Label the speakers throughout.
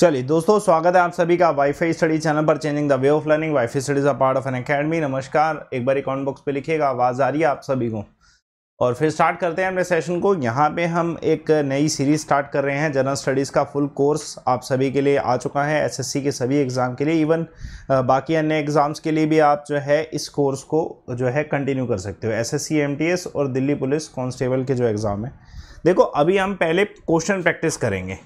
Speaker 1: चलिए दोस्तों स्वागत है आप सभी का वाईफाई स्टडी चैनल पर changing the way of learning WiFi studies a
Speaker 2: part of an academy नमस्कार एक बार अकाउंट बॉक्स पे लिखिएगा आवाज़ आ रही है आप सभी को और फिर स्टार्ट करते हैं अपने सेशन को यहाँ पे हम एक नई सीरीज स्टार्ट कर रहे हैं जनरल स्टडीज़ का फुल कोर्स आप सभी के लिए आ चुका है एसएससी के सभी एग्ज़ाम के लिए इवन बाकी अन्य एग्ज़ाम्स के लिए भी आप जो है इस कोर्स को जो है कंटिन्यू कर सकते हो एसएससी एमटीएस और दिल्ली पुलिस कॉन्स्टेबल के जो एग्ज़ाम है देखो अभी हम पहले क्वेश्चन प्रैक्टिस करेंगे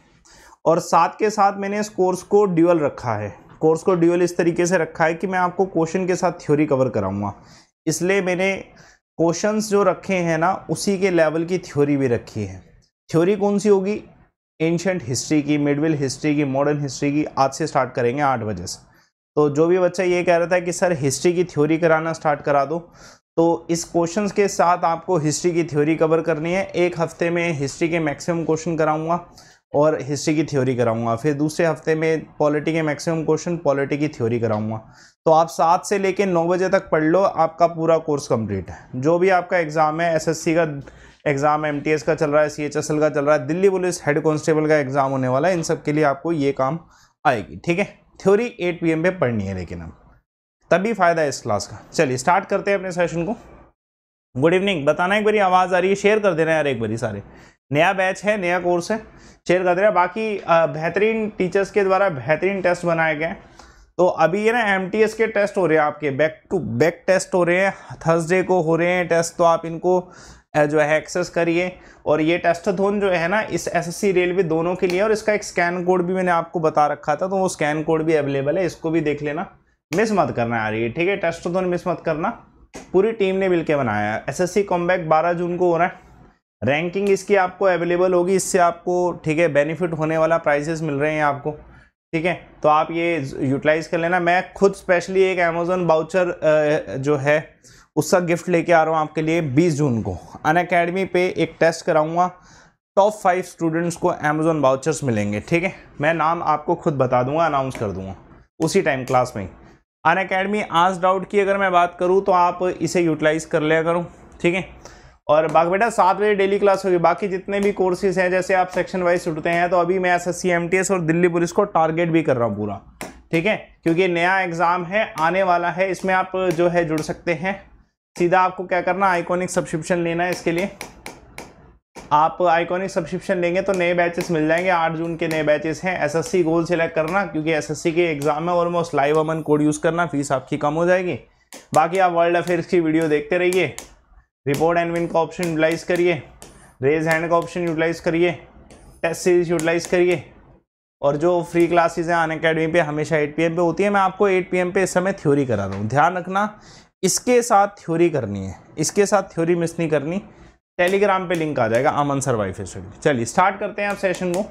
Speaker 2: और साथ के साथ मैंने इस कोर्स को ड्यूअल रखा है कोर्स को ड्यूअल इस तरीके से रखा है कि मैं आपको क्वेश्चन के साथ थ्योरी कवर कराऊंगा इसलिए मैंने क्वेश्चंस जो रखे हैं ना उसी के लेवल की थ्योरी भी रखी है थ्योरी कौन सी होगी एंशंट हिस्ट्री की मिडविल हिस्ट्री की मॉडर्न हिस्ट्री की आज से स्टार्ट करेंगे आठ बजे से तो जो भी बच्चा ये कह रहा था कि सर हिस्ट्री की थ्योरी कराना स्टार्ट करा दो तो इस क्वेश्चंस के साथ आपको हिस्ट्री की थ्योरी कवर करनी है एक हफ्ते में हिस्ट्री के मैक्सिमम क्वेश्चन कराऊंगा और हिस्ट्री की थ्योरी कराऊंगा फिर दूसरे हफ्ते में पॉलिटी के मैक्सिमम क्वेश्चन पॉलिटी की थ्योरी कराऊंगा तो आप सात से लेकर नौ बजे तक पढ़ लो आपका पूरा कोर्स कंप्लीट है जो भी आपका एग्ज़ाम है एसएससी का एग्ज़ाम एम का चल रहा है सी का चल रहा है दिल्ली पुलिस हेड कॉन्स्टेबल का एग्ज़ाम होने वाला है इन सब के लिए आपको ये काम आएगी ठीक है थ्योरी एट पी पे पढ़नी है लेकिन अब तभी फ़ायदा है इस क्लास का चलिए स्टार्ट करते हैं अपने सेशन को गुड इवनिंग बताना एक बारी आवाज़ आ रही है शेयर कर देना यार एक बारी सारे नया बैच है नया कोर्स है शेयर कर दे रहे हैं बाकी बेहतरीन टीचर्स के द्वारा बेहतरीन टेस्ट बनाए गए तो अभी ये ना एम के टेस्ट हो रहे हैं आपके बैक टू बैक टेस्ट हो रहे हैं थर्सडे को हो रहे हैं टेस्ट तो आप इनको जो है एक्सेस करिए और ये टेस्टथोन जो है ना इस एसएससी रेलवे दोनों के लिए और इसका एक स्कैन कोड भी मैंने आपको बता रखा था तो वो स्कैन कोड भी अवेलेबल है इसको भी देख लेना मिस मत करना यार ये ठीक है टेस्टथोन मिस मत करना पूरी टीम ने मिलकर बनाया है एस कॉम्बैक जून को हो रहा है रैंकिंग इसकी आपको अवेलेबल होगी इससे आपको ठीक है बेनिफिट होने वाला प्राइजेस मिल रहे हैं आपको ठीक है तो आप ये यूटिलाइज़ कर लेना मैं खुद स्पेशली एक अमेज़ोन बाउचर जो है उसका गिफ्ट लेके आ रहा हूँ आपके लिए 20 जून को अन अकेडमी पे एक टेस्ट कराऊंगा टॉप फाइव स्टूडेंट्स को अमेज़ोन बाउचर्स मिलेंगे ठीक है मैं नाम आपको खुद बता दूंगा अनाउंस कर दूंगा उसी टाइम क्लास में अन अकेडमी आज डाउट की अगर मैं बात करूँ तो आप इसे यूटिलाइज़ कर लिया करूँ ठीक है और बाकी बेटा सात बजे डेली क्लास होगी बाकी जितने भी कोर्सेज हैं जैसे आप सेक्शन वाइज छुटते हैं तो अभी मैं एस एस और दिल्ली पुलिस को टारगेट भी कर रहा हूँ पूरा ठीक है क्योंकि नया एग्ज़ाम है आने वाला है इसमें आप जो है जुड़ सकते हैं सीधा आपको क्या करना आइकॉनिक सब्सक्रिप्शन लेना है इसके लिए आप आइकॉनिक सब्सक्रिप्शन लेंगे तो नए बैचेस मिल जाएंगे आठ जून के नए बैचेस हैं एसएससी गोल सेलेक्ट करना क्योंकि एसएससी के एग्जाम में almost live Aman code use करना फीस आपकी कम हो जाएगी बाकी आप वर्ल्ड अफेयर्स की वीडियो देखते रहिए रिपोर्ट एंड विन का ऑप्शन यूटिलाइज करिए रेज हैंड का ऑप्शन यूटिलाइज करिए टेस्ट सीरीज यूटिलाइज करिए और जो फ्री क्लासेज हैं अन अकेडमी पर हमेशा एट पी पे होती है मैं आपको एट पी पे इस समय थ्योरी करा रहा हूँ ध्यान रखना इसके साथ थ्योरी करनी है इसके साथ थ्योरी मिस नहीं करनी टेलीग्राम पे लिंक आ जाएगा अमन सर स्टडी चलिए स्टार्ट करते हैं आप सेशन को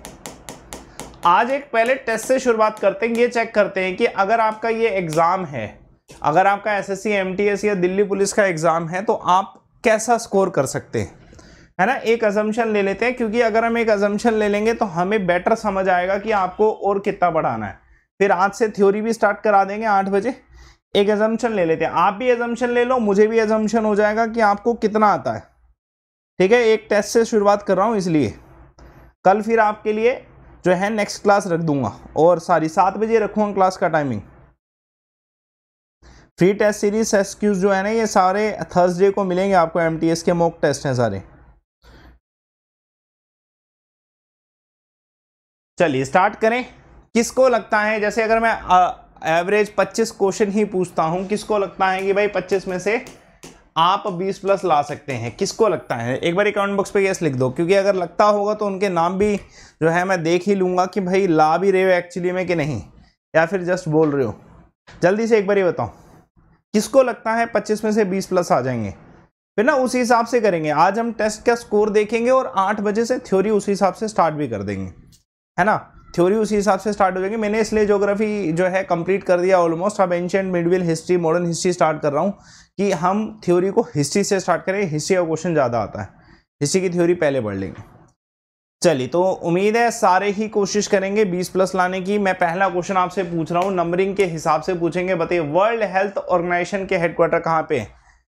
Speaker 2: आज एक पहले टेस्ट से शुरुआत करते हैं ये चेक करते हैं कि अगर आपका ये एग्ज़ाम है अगर आपका एसएससी एमटीएस या दिल्ली पुलिस का एग्ज़ाम है तो आप कैसा स्कोर कर सकते हैं है ना एक अजम्पन ले लेते हैं क्योंकि अगर हम एक अजम्पन ले लेंगे तो हमें बेटर समझ आएगा कि आपको और कितना बढ़ाना है फिर आज से थ्योरी भी स्टार्ट करा देंगे आठ बजे एक एजम्पन ले लेते हैं आप भी एजम्पन ले लो मुझे भी एजम्पन हो जाएगा कि आपको कितना आता है ठीक है एक टेस्ट से शुरुआत कर रहा हूँ इसलिए कल फिर आपके लिए जो है नेक्स्ट क्लास रख दूंगा और सारी सात बजे रखूँगा क्लास का टाइमिंग फ्री टेस्ट सीरीज एस जो है ना ये सारे थर्सडे को मिलेंगे आपको एम के मॉक टेस्ट हैं सारे चलिए स्टार्ट करें किसको लगता है जैसे अगर मैं एवरेज 25 क्वेश्चन ही पूछता हूं किसको लगता है कि भाई 25 में से आप 20 प्लस ला सकते हैं किसको लगता है एक बार कमेंट बॉक्स पे यस लिख दो क्योंकि अगर लगता होगा तो उनके नाम भी जो है मैं देख ही लूँगा कि भाई ला भी रहे हो एक्चुअली में कि नहीं या फिर जस्ट बोल रहे हो जल्दी से एक बार ही बताऊँ किसको लगता है पच्चीस में से बीस प्लस आ जाएंगे फिर ना उसी हिसाब से करेंगे आज हम टेस्ट का स्कोर देखेंगे और आठ बजे से थ्योरी उसी हिसाब से स्टार्ट भी कर देंगे है ना थ्योरी उसी हिसाब से स्टार्ट हो जाएगी मैंने इसलिए जोग्राफी जो है कंप्लीट कर दिया ऑलमोस्ट अब ancient medieval history modern history start कर रहा हूँ कि हम थ्योरी को हिस्ट्री से स्टार्ट करें हिस्ट्री का क्वेश्चन ज़्यादा आता है हिस्ट्री की थ्योरी पहले पढ़ लेंगे चलिए तो उम्मीद है सारे ही कोशिश करेंगे 20 प्लस लाने की मैं पहला क्वेश्चन आपसे पूछ रहा हूँ नंबरिंग के हिसाब से पूछेंगे बताइए वर्ल्ड हेल्थ ऑर्गेनाइजेशन के हेडक्वार्टर कहाँ पे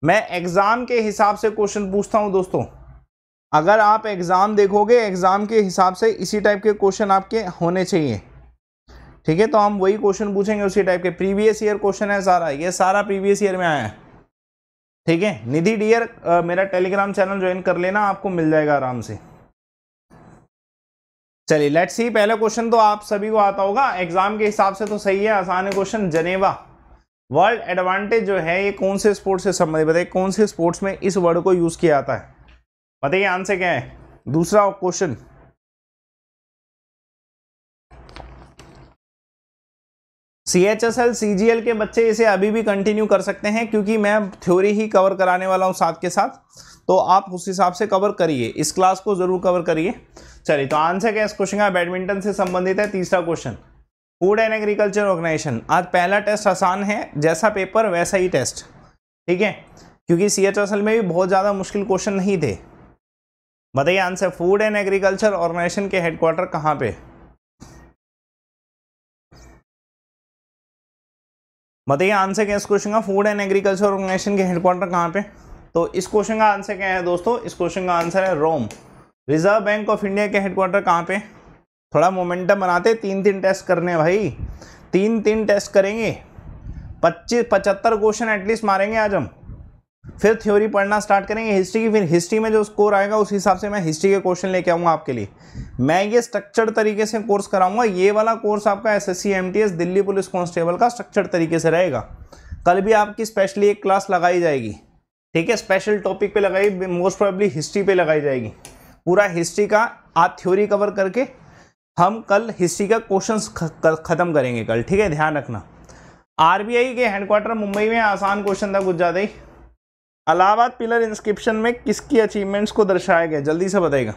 Speaker 2: मैं एग्ज़ाम के हिसाब से क्वेश्चन पूछता हूँ दोस्तों अगर आप एग्ज़ाम देखोगे एग्ज़ाम के हिसाब से इसी टाइप के क्वेश्चन आपके होने चाहिए ठीक है तो हम वही क्वेश्चन पूछेंगे उसी टाइप के प्रीवियस ईयर क्वेश्चन है सारा ये सारा प्रीवियस ईयर में आया है ठीक है निधि डियर मेरा टेलीग्राम चैनल ज्वाइन कर लेना आपको मिल जाएगा आराम से चलिए लेट्स सी पहला क्वेश्चन तो आप सभी को आता होगा एग्जाम के हिसाब से तो सही है आसान है क्वेश्चन जनेवा वर्ल्ड एडवांटेज जो है ये कौन से स्पोर्ट्स से संबंधित बताइए कौन से स्पोर्ट्स में इस वर्ड को यूज किया जाता है बताइए आंसर क्या है दूसरा question C H S L C G L के बच्चे इसे अभी भी कंटिन्यू कर सकते हैं क्योंकि मैं थ्योरी ही कवर कराने वाला हूं साथ के साथ तो आप उस हिसाब से कवर करिए इस क्लास को ज़रूर कवर करिए चलिए तो आंसर क्या इस क्वेश्चन का बैडमिंटन से संबंधित है तीसरा question Food and Agriculture Organization आज पहला टेस्ट आसान है जैसा पेपर वैसा ही टेस्ट ठीक है क्योंकि सी एच असल में भी बहुत ज़्यादा मुश्किल क्वेश्चन नहीं थे
Speaker 1: बताइए answer Food and Agriculture Organization के हेडक्वार्टर कहाँ पे बताइए आंसर क्या इस क्वेश्चन का
Speaker 2: फूड एंड एग्रीकल्चर ऑर्गेनाइजेशन के हेडक्वार्टर कहाँ पे तो इस क्वेश्चन का आंसर क्या है दोस्तों इस क्वेश्चन का आंसर है Rome Reserve Bank of India के हेडक्वार्टर कहाँ पे थोड़ा मोमेंटम बनाते तीन तीन टेस्ट करने भाई तीन तीन टेस्ट करेंगे पच्चीस पचहत्तर क्वेश्चन एटलीस्ट मारेंगे आज हम फिर थ्योरी पढ़ना स्टार्ट करेंगे हिस्ट्री की फिर हिस्ट्री में जो स्कोर आएगा उस हिसाब से मैं हिस्ट्री के क्वेश्चन लेके आऊँगा आपके लिए मैं ये स्ट्रक्चर्ड तरीके से कोर्स कराऊंगा ये वाला कोर्स आपका S S C M T S Delhi police constable का स्ट्रक्चर्ड तरीके से रहेगा कल भी आपकी स्पेशली एक क्लास लगाई जाएगी ठीक है स्पेशल टॉपिक पे लगाई मोस्ट प्रॉब्ली हिस्ट्री पे लगाई जाएगी पूरा हिस्ट्री का आप थ्योरी कवर करके हम कल हिस्ट्री का क्वेश्चन ख़त्म करेंगे कल ठीक है ध्यान रखना आरबीआई के हेडक्वार्टर मुंबई में आसान क्वेश्चन था कुछ ज़्यादा ही अलाहाबाद पिलर इंस्क्रिप्शन में किसकी अचीवमेंट्स को दर्शाया गया जल्दी से बताएगा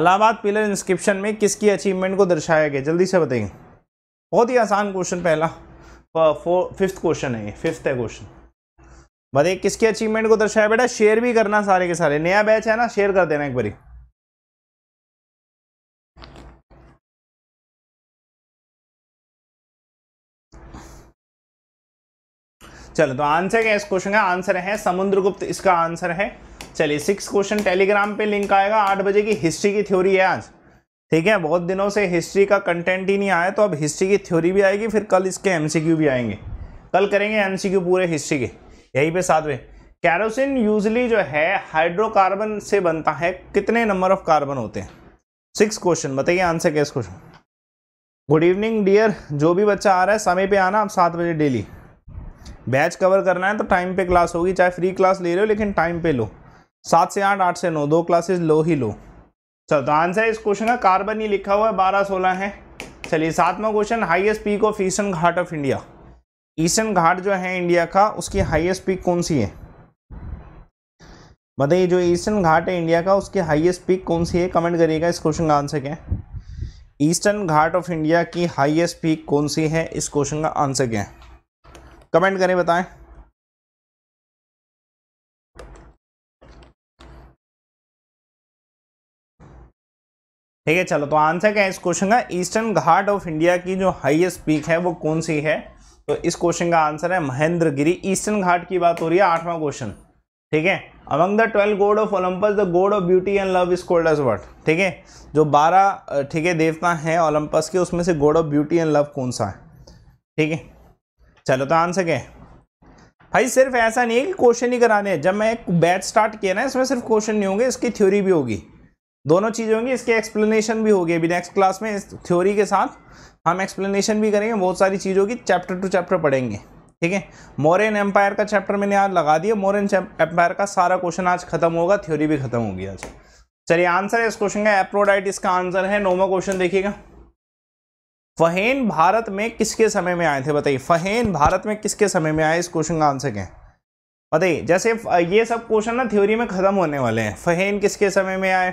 Speaker 2: अलाहाबाद पिलर इंस्क्रिप्शन में किसकी अचीवमेंट को दर्शाया गया जल्दी से बताएगा बहुत ही आसान क्वेश्चन पहला फिफ्थ क्वेश्चन है ये फिफ्थ है क्वेश्चन बताइए किसकी अचीवमेंट को दर्शाया बेटा शेयर भी करना सारे के सारे नया बैच है ना शेयर
Speaker 1: कर देना एक बारी चलो
Speaker 2: तो आंसर क्या इस क्वेश्चन का आंसर है समुद्रगुप्त इसका आंसर है चलिए सिक्स क्वेश्चन टेलीग्राम पे लिंक आएगा आठ बजे की हिस्ट्री की थ्योरी है आज ठीक है बहुत दिनों से हिस्ट्री का कंटेंट ही नहीं आया तो अब हिस्ट्री की थ्योरी भी आएगी फिर कल इसके एमसीक्यू भी आएंगे कल करेंगे एमसीक्यू पूरे हिस्ट्री के यहीं पे सातवें कैरोसिन यूजली जो है हाइड्रोकार्बन से बनता है कितने नंबर ऑफ कार्बन होते हैं सिक्स क्वेश्चन बताइए आंसर क्या इस क्वेश्चन गुड इवनिंग डियर जो भी बच्चा आ रहा है समय पे आना आप सात बजे डेली बैच कवर करना है तो टाइम पे क्लास होगी चाहे फ्री क्लास ले रहे हो लेकिन टाइम पे लो सात से आठ आठ से नौ दो क्लासेस लो ही लो चलो तो आंसर इस क्वेश्चन का कार्बन ही लिखा हुआ है बारह सोलह है चलिए सातवां question highest peak of Eastern Ghat of India Eastern Ghat जो है इंडिया का उसकी हाइएस्ट पीक कौन सी है बताइए जो ईस्टर्न घाट है इंडिया का उसकी हाइएस्ट पीक कौन सी है कमेंट करिएगा इस क्वेश्चन का आंसर क्या है ईस्टर्न घाट ऑफ इंडिया की हाइएस्ट पीक कौन सी है इस क्वेश्चन का आंसर क्या है कमेंट करें बताएं
Speaker 1: ठीक है चलो तो आंसर क्या है इस क्वेश्चन का ईस्टर्न घाट
Speaker 2: ऑफ इंडिया की जो हाईएस्ट पीक है वो कौन सी है तो इस क्वेश्चन का आंसर है महेंद्र गिरी ईस्टर्न घाट की बात हो रही है आठवां क्वेश्चन ठीक है among the twelve god of Olympus the god of beauty and love is called as वर्ट ठीक है जो बारह ठीक है देवता हैं ओलंपस के उसमें से गोड ऑफ ब्यूटी एंड लव कौन सा है ठीक है चलो तो आंसर क्या है भाई सिर्फ ऐसा नहीं है कि क्वेश्चन ही कराने हैं जब मैं बैच स्टार्ट किया ना इसमें सिर्फ क्वेश्चन नहीं होंगे इसकी थ्योरी भी होगी दोनों चीज़ें होंगी इसके एक्सप्लेनेशन भी होगी अभी नेक्स्ट क्लास में इस थ्योरी के साथ हम एक्सप्लेनेशन भी करेंगे बहुत सारी चीज़ों की चैप्टर टू चैप्टर पढ़ेंगे ठीक है मोरन एम्पायर का चैप्टर मैंने आज लगा दिया मोरन एम्पायर का सारा क्वेश्चन आज खत्म होगा थ्योरी भी खत्म होगी आज चलिए आंसर है इस क्वेश्चन का एप्रोडाइट इसका आंसर है नोवा क्वेश्चन देखिएगा फहेन भारत में किसके समय में आए थे बताइए फहेन भारत में किसके समय में आए इस क्वेश्चन का आंसर क्या बताइए जैसे ये सब क्वेश्चन ना थ्योरी में ख़त्म होने वाले हैं फहेन किसके समय में आए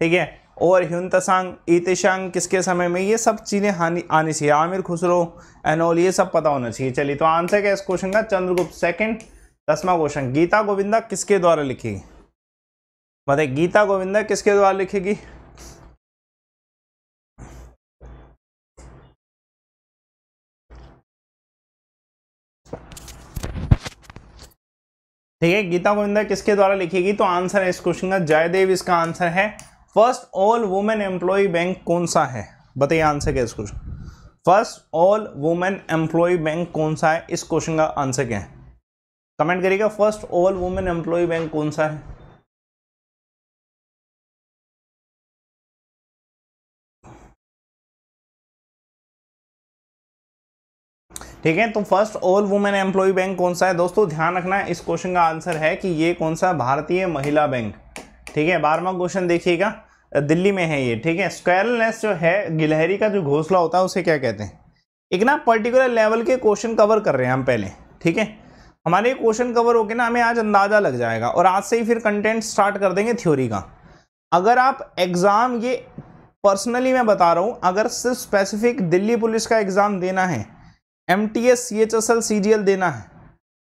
Speaker 2: ठीक है और ह्यूंतसांग ईतिशांग किसके समय में ये सब चीज़ें हानि आनी चाहिए आमिर खुसरो एनोल ये सब पता होना चाहिए चलिए तो आंसर क्या इस क्वेश्चन का चंद्रगुप्त सेकंड दसवा क्वेश्चन गीता गोविंदा किसके द्वारा लिखेगी बताइए गीता
Speaker 1: गोविंदा किसके द्वारा लिखेगी
Speaker 2: ठीक है गीता गोविंदा किसके द्वारा लिखी गई तो आंसर है इस क्वेश्चन का जयदेव इसका आंसर है first all women employ bank कौन सा है बताइए आंसर क्या इस question first all women employ bank कौन सा है इस क्वेश्चन का आंसर क्या है
Speaker 1: कमेंट करिएगा first all women employ bank कौन सा है ठीक है तो first all women employ bank कौन सा है
Speaker 2: दोस्तों ध्यान रखना इस क्वेश्चन का आंसर है कि ये कौन सा भारतीय महिला बैंक ठीक है बारहवा क्वेश्चन देखिएगा दिल्ली में है ये ठीक है स्क्वेरलेस जो है गिलहरी का जो घोसला होता है उसे क्या कहते हैं एक ना पर्टिकुलर लेवल के क्वेश्चन कवर कर रहे हैं हम पहले ठीक है हमारे क्वेश्चन कवर होके ना हमें आज अंदाज़ा लग जाएगा और आज से ही फिर कंटेंट स्टार्ट कर देंगे थ्योरी का अगर आप एग्ज़ाम ये पर्सनली मैं बता रहा हूँ अगर सिर्फ स्पेसिफिक दिल्ली पुलिस का एग्ज़ाम देना है M T S C H S L C G L देना है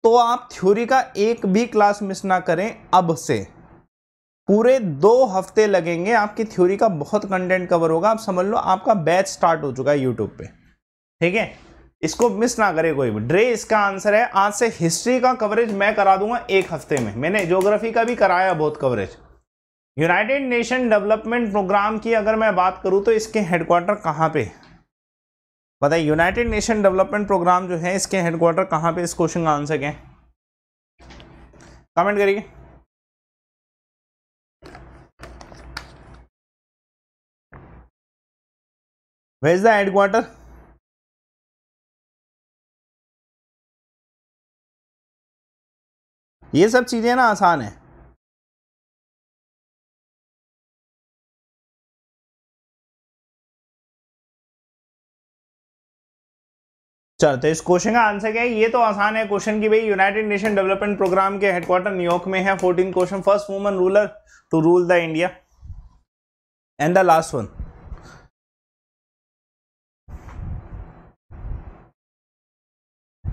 Speaker 2: तो आप थ्योरी का एक भी क्लास मिस ना करें अब से पूरे दो हफ्ते लगेंगे आपकी थ्योरी का बहुत कंटेंट कवर होगा आप समझ लो आपका बैच स्टार्ट हो चुका है यूट्यूब पे ठीक है इसको मिस ना करें कोई भी ड्रे इसका आंसर है आज से हिस्ट्री का कवरेज मैं करा दूंगा एक हफ्ते में मैंने ज्योग्राफी का भी कराया बहुत coverage United Nation Development Programme की अगर मैं बात करूँ तो इसके हेडक्वार्टर कहाँ पे बताइए यूनाइटेड नेशन डेवलपमेंट प्रोग्राम जो है इसके हेडक्वार्टर कहाँ पे इस क्वेश्चन का आंसर क्या है
Speaker 1: कमेंट करिए वेज द हेडक्वार्टर ये सब चीज़ें ना आसान है चलो तो इस क्वेश्चन का आंसर क्या है ये तो आसान है क्वेश्चन की भाई यूनाइटेड
Speaker 2: नेशन डेवलपमेंट प्रोग्राम के हेडक्वार्टर न्यूयॉर्क में है fourteen question first woman ruler to rule the India
Speaker 1: and the last one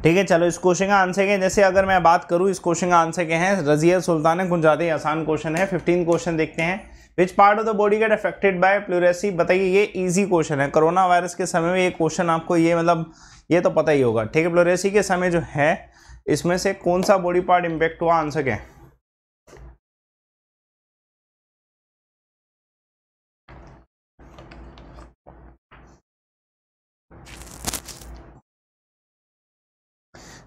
Speaker 1: ठीक है चलो इस क्वेश्चन का आंसर के जैसे अगर
Speaker 2: मैं बात करूं इस क्वेश्चन का आंसर के हैं रजिया सुल्तान है गुंजाते आसान क्वेश्चन है फिफ्टीन क्वेश्चन देखते हैं which part of the body get affected by pleurisy बताइए ये इजी क्वेश्चन है कोरोना वायरस के समय में ये क्वेश्चन आपको ये मतलब ये तो पता ही होगा ठीक है प्लूरेसी के समय जो है इसमें से
Speaker 1: कौन सा बॉडी पार्ट इम्पेक्ट हुआ आंसर क्या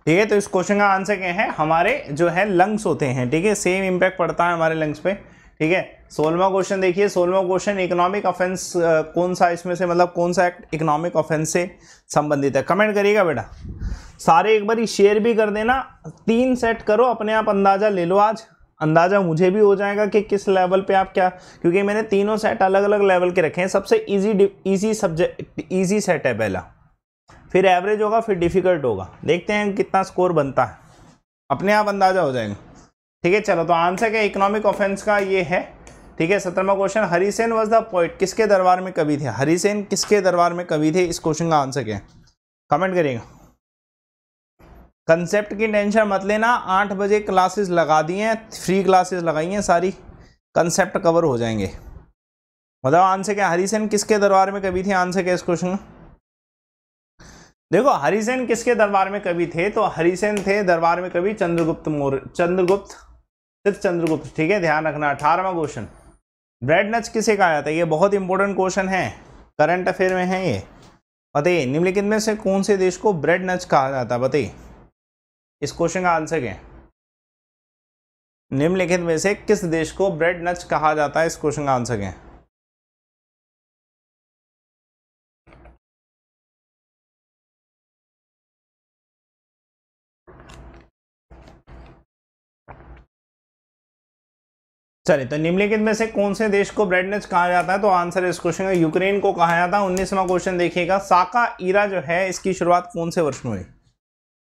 Speaker 1: ठीक है तो इस क्वेश्चन का आंसर क्या
Speaker 2: है हमारे जो है लंग्स होते हैं ठीक है सेम इम्पैक्ट पड़ता है हमारे लंग्स पे ठीक है सोलवा क्वेश्चन देखिए सोलवा क्वेश्चन इकोनॉमिक ऑफेंस कौन सा इसमें से मतलब कौन सा एक्ट इकोनॉमिक ऑफेंस से संबंधित है कमेंट करिएगा बेटा सारे एक बार शेयर भी कर देना तीन सेट करो अपने आप अंदाज़ा ले लो आज अंदाज़ा मुझे भी हो जाएगा कि किस लेवल पे आप क्या क्योंकि मैंने तीनों सेट अलग अलग लेवल के रखे हैं सबसे easy easy subject easy set है पहला फिर एवरेज होगा फिर डिफ़िकल्ट होगा देखते हैं कितना स्कोर बनता है अपने आप अंदाज़ा हो जाएगा ठीक है चलो तो आंसर क्या इकोनॉमिक ऑफेंस का ये है ठीक है सत्रहवा question Harisena was the poet किसके दरबार में कवि थे हरिसेन किसके दरबार में कवि थे इस क्वेश्चन का आंसर क्या है कमेंट करिएगा कंसेप्ट की टेंशन मत लेना आठ बजे क्लासेस लगा दिए हैं फ्री क्लासेस लगाई हैं सारी कंसेप्ट कवर हो जाएंगे बताओ आंसर क्या हरिसेन किसके दरबार में कवि थे आंसर क्या इस क्वेश्चन का देखो हरिसेन किसके दरबार में कवि थे तो हरिसेन थे दरबार में कवि चंद्रगुप्त मौर्य चंद्रगुप्त सिर्फ चंद्रगुप्त ठीक है ध्यान रखना अठारहवा क्वेश्चन ब्रेड नच किसे कहा जाता है ये बहुत इंपॉर्टेंट क्वेश्चन है करंट अफेयर में है ये बताइए निम्नलिखित में से कौन से देश को ब्रेड नच कहा जाता है बताइए इस क्वेश्चन का आंसर
Speaker 1: क्या निम्नलिखित में से किस देश को ब्रेड नच कहा जाता है इस क्वेश्चन का आंसर क्या चलिए तो निम्नलिखित में से कौन
Speaker 2: से देश को ब्रेडनेस कहा जाता है तो आंसर इस क्वेश्चन का यूक्रेन को कहा जाता है उन्नीसवा क्वेश्चन देखिएगा साका ईरा जो है इसकी शुरुआत कौन से वर्ष में हुई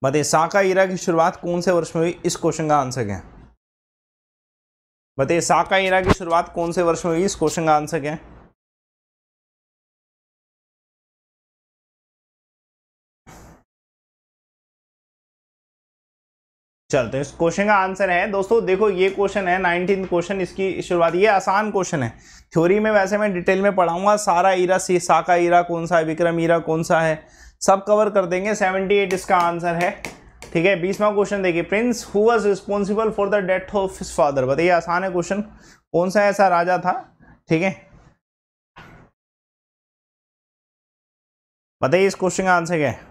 Speaker 2: बताइए साका ईरा की शुरुआत कौन से वर्ष
Speaker 1: में हुई इस क्वेश्चन का आंसर क्या बताइए साका ईरा की शुरुआत कौन से वर्ष में हुई इस क्वेश्चन का आंसर क्या है चलते हैं इस क्वेश्चन का आंसर है दोस्तों देखो ये क्वेश्चन है नाइनटीन क्वेश्चन इसकी शुरुआत ये आसान
Speaker 2: क्वेश्चन है थ्योरी में वैसे मैं डिटेल में पढ़ाऊंगा सारा ईरा सी साका ईरा कौन सा है विक्रम ईरा कौन सा है सब कवर कर देंगे सेवेंटी एट इसका आंसर है ठीक है बीसवा क्वेश्चन देखिए prince who was responsible for the death of his father बताइए आसान है क्वेश्चन कौन सा ऐसा राजा था
Speaker 1: ठीक है बताइए इस क्वेश्चन का आंसर क्या है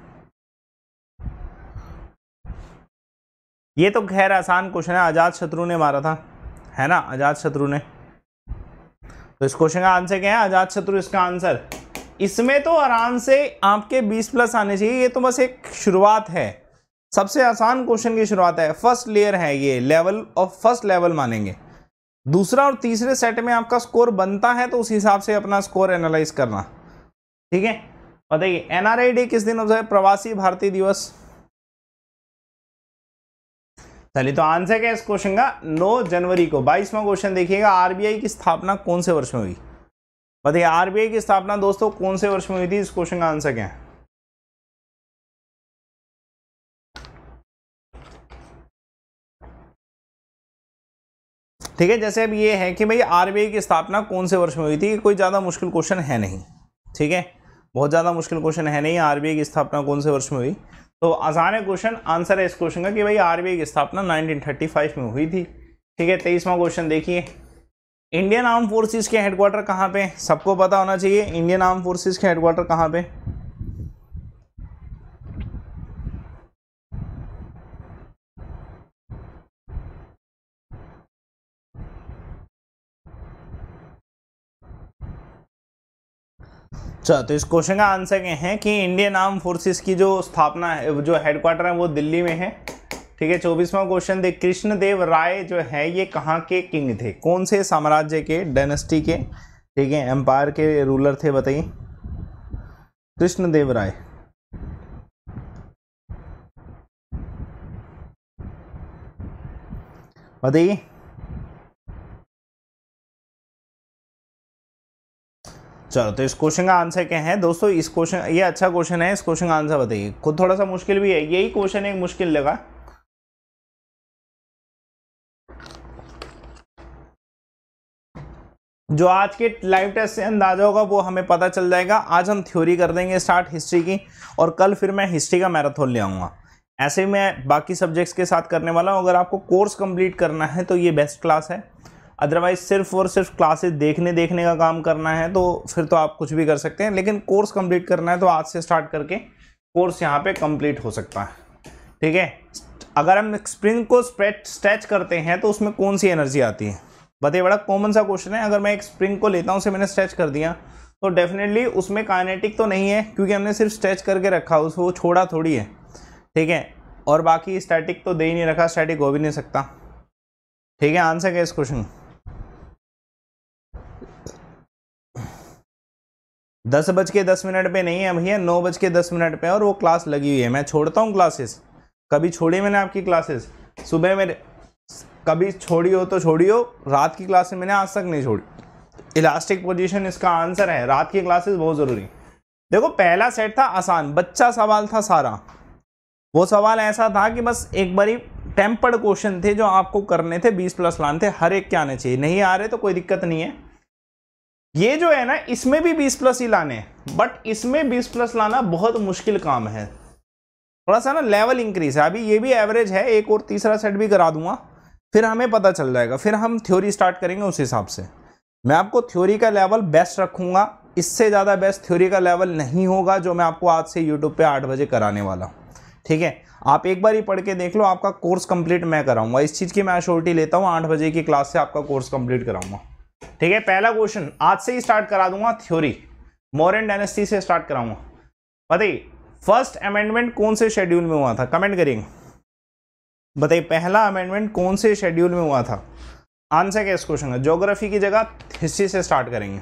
Speaker 2: ये तो खैर आसान क्वेश्चन है आजाद शत्रु ने मारा था है ना आजाद शत्रु ने तो इस क्वेश्चन का आंसर क्या है आजाद शत्रु इसका आंसर इसमें तो आराम से आपके 20 प्लस आने चाहिए ये तो बस एक शुरुआत है सबसे आसान क्वेश्चन की शुरुआत है फर्स्ट लेयर है ये लेवल ऑफ फर्स्ट लेवल मानेंगे दूसरा और तीसरे सेट में आपका स्कोर बनता है तो उस हिसाब से अपना स्कोर एनालाइज करना ठीक है बताइए एनआरआई डे किस दिन होता है प्रवासी भारतीय दिवस चलिए तो आंसर क्या है इस क्वेश्चन का 9 जनवरी को बाईसवा क्वेश्चन देखिएगा आरबीआई की स्थापना कौन से वर्ष में हुई बताइए आरबीआई की स्थापना दोस्तों कौन से वर्ष में हुई थी इस क्वेश्चन का आंसर क्या है
Speaker 1: ठीक है जैसे अब ये है कि भाई आरबीआई की
Speaker 2: स्थापना कौन से वर्ष में हुई थी कोई ज़्यादा मुश्किल क्वेश्चन है नहीं ठीक है बहुत ज़्यादा मुश्किल क्वेश्चन है नहीं आरबीआई की स्थापना कौन से वर्ष में हुई तो आसान है क्वेश्चन आंसर है इस क्वेश्चन का कि भाई आरबीआई की स्थापना 1935 में हुई थी ठीक है तेईसवा क्वेश्चन देखिए इंडियन आर्म फोर्सेज के हेडक्वार्टर कहाँ पे सबको पता होना चाहिए इंडियन आर्म फोर्सेज के हेडक्वार्टर कहाँ पे
Speaker 1: अच्छा तो इस क्वेश्चन का आंसर ये है कि
Speaker 2: इंडियन आर्म फोर्सेस की जो स्थापना है जो हेडक्वार्टर है वो दिल्ली में है ठीक है चौबीसवां क्वेश्चन देख कृष्णदेव राय जो है ये कहाँ के किंग थे कौन से साम्राज्य के डायनेस्टी के ठीक है एम्पायर के रूलर थे बताइए कृष्णदेव
Speaker 1: राय बताइए
Speaker 2: चलो तो इस क्वेश्चन का आंसर क्या है दोस्तों इस क्वेश्चन ये अच्छा क्वेश्चन है इस क्वेश्चन का आंसर बताइए खुद थोड़ा सा मुश्किल भी है यही क्वेश्चन एक मुश्किल लगा जो आज के लाइव टेस्ट से अंदाजा होगा वो हमें पता चल जाएगा आज हम थ्योरी कर देंगे स्टार्ट हिस्ट्री की और कल फिर मैं हिस्ट्री का मैराथन ले आऊँगा ऐसे ही मैं बाकी सब्जेक्ट्स के साथ करने वाला हूँ अगर आपको कोर्स कंप्लीट करना है तो ये बेस्ट क्लास है अदरवाइज़ सिर्फ और सिर्फ क्लासेस देखने देखने का काम करना है तो फिर तो आप कुछ भी कर सकते हैं लेकिन कोर्स कंप्लीट करना है तो आज से स्टार्ट करके कोर्स यहाँ पे कंप्लीट हो सकता है ठीक है अगर हम स्प्रिंग को स्प्रेड स्ट्रेच करते हैं तो उसमें कौन सी एनर्जी आती है बताइए बड़ा कॉमन सा क्वेश्चन है अगर मैं एक स्प्रिंग को लेता हूँ उसे मैंने स्ट्रेच कर दिया तो डेफिनेटली उसमें काइनेटिक तो नहीं है क्योंकि हमने सिर्फ स्ट्रेच करके रखा उसको छोड़ा थोड़ी है ठीक है और बाकी स्टैटिक तो दे ही नहीं रखा स्टैटिक हो भी नहीं सकता ठीक है आंसर क्या इस क्वेश्चन दस बज के दस मिनट पे नहीं है भैया नौ बज के दस मिनट पे और वो क्लास लगी हुई है मैं छोड़ता हूँ क्लासेस कभी छोड़ी मैंने आपकी क्लासेस सुबह मेरे कभी छोड़ी हो तो छोड़ी हो रात की क्लासेस मैंने आज तक नहीं छोड़ी इलास्टिक पोजिशन इसका आंसर है रात की क्लासेस बहुत ज़रूरी देखो पहला सेट था आसान बच्चा सवाल था सारा वो सवाल ऐसा था कि बस एक बारी टेम्पर्ड क्वेश्चन थे जो आपको करने थे बीस प्लस लान थे हर एक के आने चाहिए नहीं आ रहे तो कोई दिक्कत नहीं है ये जो है ना इसमें भी 20 प्लस ही लाने बट इसमें 20 प्लस लाना बहुत मुश्किल काम है थोड़ा सा ना लेवल इंक्रीज है अभी ये भी एवरेज है एक और तीसरा सेट भी करा दूंगा फिर हमें पता चल जाएगा फिर हम थ्योरी स्टार्ट करेंगे उस हिसाब से मैं आपको थ्योरी का लेवल बेस्ट रखूँगा इससे ज़्यादा बेस्ट थ्योरी का लेवल नहीं होगा जो मैं आपको आज से यूट्यूब पर आठ बजे कराने वाला हूँ ठीक है आप एक बार ही पढ़ के देख लो आपका कोर्स कंप्लीट मैं कराऊंगा इस चीज़ की मैं अशोरिटी लेता हूँ आठ बजे की क्लास से आपका कोर्स कंप्लीट कराऊंगा ठीक है पहला क्वेश्चन आज से ही स्टार्ट करा दूंगा थ्योरी मॉरन डायनेस्टी से स्टार्ट कराऊंगा बताइए फर्स्ट अमेंडमेंट कौन से शेड्यूल में हुआ था कमेंट करिएगा बताइए पहला अमेंडमेंट कौन से शेड्यूल में हुआ था आंसर क्या इस क्वेश्चन का ज्योग्राफी की जगह हिस्ट्री
Speaker 1: से स्टार्ट करेंगे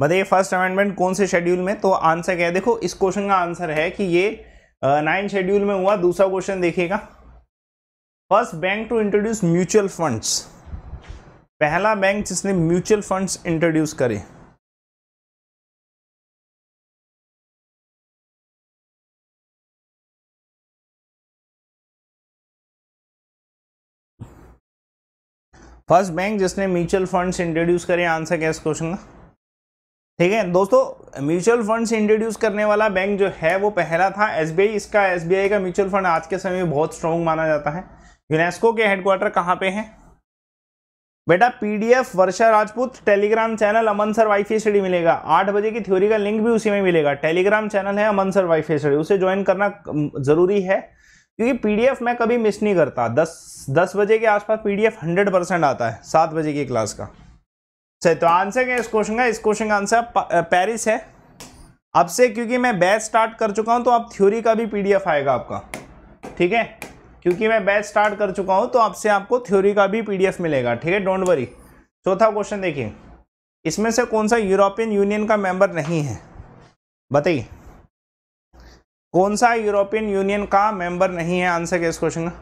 Speaker 2: बताइए फर्स्ट अमेंडमेंट कौन से शेड्यूल में तो आंसर क्या है देखो इस क्वेश्चन का आंसर है कि ये नाइन शेड्यूल में हुआ दूसरा क्वेश्चन देखिएगा first bank to introduce mutual
Speaker 1: funds पहला बैंक जिसने म्यूचुअल फंड्स इंट्रोड्यूस करे फर्स्ट बैंक जिसने म्यूचुअल फंड्स इंट्रोड्यूस करे आंसर क्या इस क्वेश्चन का
Speaker 2: ठीक है दोस्तों म्यूचुअल फंड इंट्रोड्यूस करने वाला बैंक जो है वो पहला था एस इसका एस का म्यूचुअल फंड आज के समय में बहुत स्ट्रॉन्ग माना जाता है यूनेस्को के हेडक्वार्टर कहाँ पे हैं बेटा PDF Varsha Rajput Telegram channel Aman sir WiFi Study मिलेगा आठ बजे की थ्योरी का लिंक भी उसी में मिलेगा टेलीग्राम चैनल है अमन सर वाईफाई स्टडी उसे ज्वाइन करना जरूरी है क्योंकि पीडीएफ मैं कभी मिस नहीं करता दस दस बजे के आसपास पीडीएफ डी हंड्रेड परसेंट आता है सात बजे की क्लास का सही तो आंसर क्या इस क्वेश्चन का इस क्वेश्चन का आंसर पेरिस है अब से क्योंकि मैं बैच स्टार्ट कर चुका हूँ तो अब थ्योरी का भी पीडीएफ आएगा आपका ठीक है क्योंकि मैं बैच स्टार्ट कर चुका हूँ तो अब से आपको थ्योरी का भी पीडीएफ मिलेगा ठीक है डोंट वरी चौथा क्वेश्चन देखिए इसमें से कौन सा यूरोपियन यूनियन का मेंबर नहीं है बताइए कौन सा यूरोपियन
Speaker 1: यूनियन का मेंबर नहीं है आंसर क्या इस क्वेश्चन का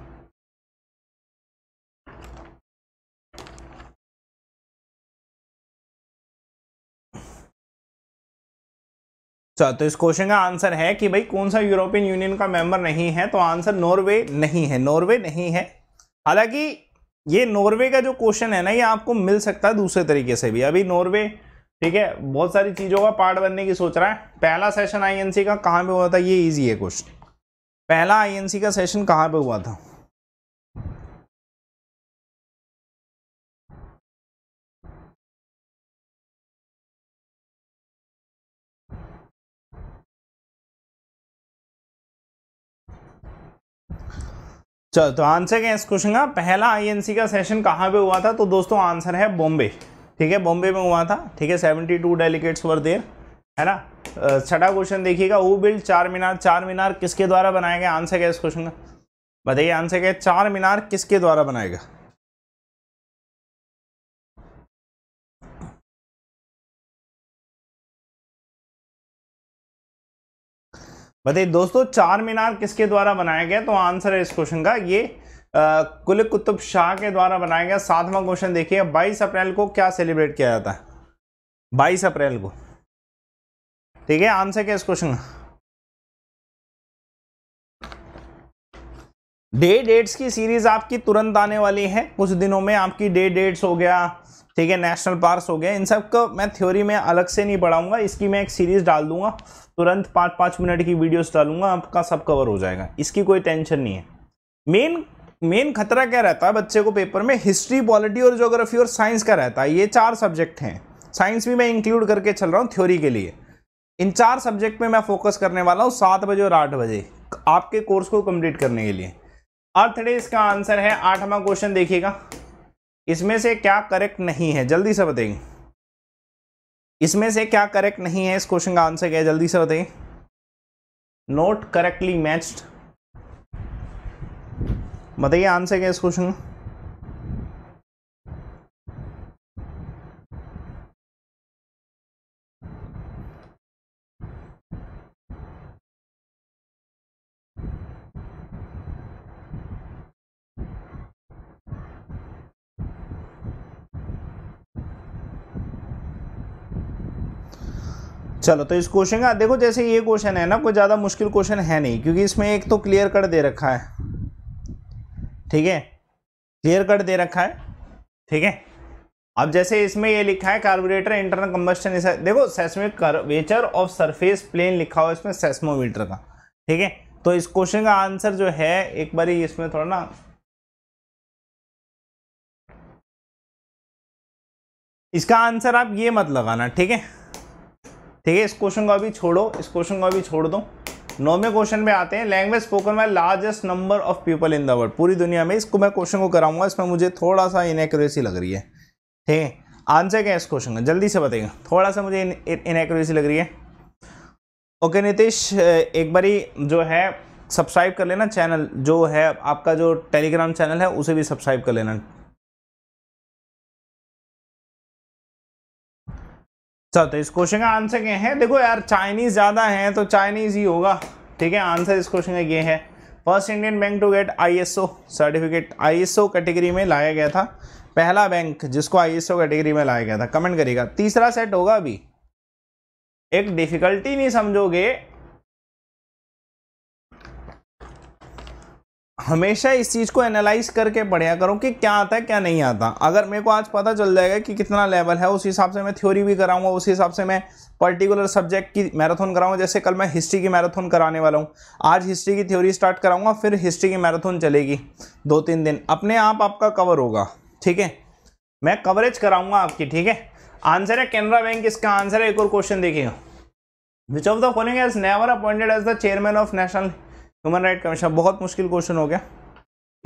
Speaker 1: चलो तो इस क्वेश्चन का आंसर है कि भाई कौन सा यूरोपियन यूनियन
Speaker 2: का मेंबर नहीं है तो आंसर नॉर्वे नहीं है नॉर्वे नहीं है हालांकि ये नॉर्वे का जो क्वेश्चन है ना ये आपको मिल सकता है दूसरे तरीके से भी अभी नॉर्वे ठीक है बहुत सारी चीज़ों का पार्ट बनने की सोच रहा है पहला सेशन आईएनसी का कहाँ पे हुआ था ये इजी है क्वेश्चन
Speaker 1: पहला आईएनसी का सेशन कहाँ पे हुआ था चलो तो आंसर क्या है इस क्वेश्चन का पहला आईएनसी का
Speaker 2: सेशन कहाँ पे हुआ था तो दोस्तों आंसर है बॉम्बे ठीक है बॉम्बे में हुआ था ठीक है seventy two delegates were there है ना छठा क्वेश्चन देखिएगा वो बिल्ड चार मीनार चार मीनार किसके द्वारा
Speaker 1: बनाया गया आंसर क्या इस क्वेश्चन का बताइए आंसर क्या चार मीनार किसके द्वारा बनाएगा बताइए दोस्तों चार
Speaker 2: मीनार किसके द्वारा बनाया गया तो आंसर है इस क्वेश्चन का ये कुल कुतुब शाह के द्वारा बनाया गया सातवां क्वेश्चन देखिए 22 अप्रैल को क्या सेलिब्रेट किया जाता है 22 अप्रैल को ठीक है आंसर क्या इस क्वेश्चन का डे डेट्स की सीरीज आपकी तुरंत आने वाली है कुछ दिनों में आपकी डे डेट्स हो गया ठीक है नेशनल पार्क हो गया इन सब का मैं थ्योरी में अलग से नहीं पढ़ाऊंगा इसकी मैं एक सीरीज़ डाल दूंगा तुरंत पाँच पाँच मिनट की वीडियोस डालूंगा आपका सब कवर हो जाएगा इसकी कोई टेंशन नहीं है मेन मेन खतरा क्या रहता है बच्चे को पेपर में हिस्ट्री पॉलिटी और जोग्राफी और साइंस का रहता है ये चार सब्जेक्ट हैं साइंस भी मैं इंक्लूड करके चल रहा हूँ थ्योरी के लिए इन चार सब्जेक्ट में मैं फोकस करने वाला हूँ सात बजे और आठ बजे आपके कोर्स को कंप्लीट करने के लिए अर्थ डे इसका आंसर है आठवां क्वेश्चन देखिएगा इसमें से क्या करेक्ट नहीं है जल्दी से बताइए इसमें से क्या करेक्ट नहीं है इस क्वेश्चन का आंसर क्या है जल्दी से बताइए नोट करेक्टली मैच्ड बताइए आंसर क्या है इस क्वेश्चन का चलो तो इस क्वेश्चन का देखो जैसे ये क्वेश्चन है ना कोई ज़्यादा मुश्किल क्वेश्चन है नहीं क्योंकि इसमें एक तो क्लियर कट दे रखा है ठीक है क्लियर कट दे रखा है ठीक है अब जैसे इसमें ये लिखा है कार्बोरेटर इंटरनल कम्बस्टन देखो सेस्मिक ऑफ सरफेस प्लेन लिखा हुआ इसमें सेस्मोमीटर का ठीक है तो इस
Speaker 1: क्वेश्चन का आंसर जो है एक बार इसमें थोड़ा ना इसका आंसर आप ये मत लगाना ठीक है
Speaker 2: ठीक है इस क्वेश्चन को अभी छोड़ो इस क्वेश्चन को अभी छोड़ दो नौवें क्वेश्चन में आते हैं language spoken by largest number of people in the world पूरी दुनिया में इसको मैं क्वेश्चन को कराऊंगा इसमें मुझे थोड़ा सा इनएक्यूरेसी लग रही है ठीक है आंसर क्या है इस क्वेश्चन का जल्दी से बताइए थोड़ा सा मुझे इनएक्यूरेसी लग रही है ओके नीतीश एक बारी जो है सब्सक्राइब कर लेना चैनल जो है आपका जो टेलीग्राम चैनल है उसे भी सब्सक्राइब कर लेना
Speaker 1: चल तो इस क्वेश्चन का आंसर क्या है देखो यार चाइनीज़ ज़्यादा है तो चाइनीज़ ही होगा ठीक है आंसर इस क्वेश्चन का
Speaker 2: ये है first Indian bank to get ISO certificate ISO category में लाया गया था पहला बैंक जिसको आईएसओ कैटेगरी में लाया गया था कमेंट करेगा तीसरा सेट होगा अभी एक डिफिकल्टी नहीं समझोगे हमेशा इस चीज़ को एनालाइज करके पढ़िया करो कि क्या आता है क्या नहीं आता अगर मेरे को आज पता चल जाएगा कि कितना लेवल है उस हिसाब से मैं थ्योरी भी कराऊंगा उस हिसाब से मैं पर्टिकुलर सब्जेक्ट की मैराथन कराऊंगा जैसे कल मैं हिस्ट्री की मैराथन कराने वाला हूँ आज हिस्ट्री की थ्योरी स्टार्ट कराऊंगा फिर हिस्ट्री की मैराथन चलेगी दो तीन दिन अपने आप आपका कवर होगा ठीक है मैं कवरेज कराऊंगा आपकी ठीक है आंसर है कैनरा बैंक इसका आंसर है एक और क्वेश्चन देखिए which of the following has never appointed as the chairman of national human right commission बहुत मुश्किल क्वेश्चन हो गया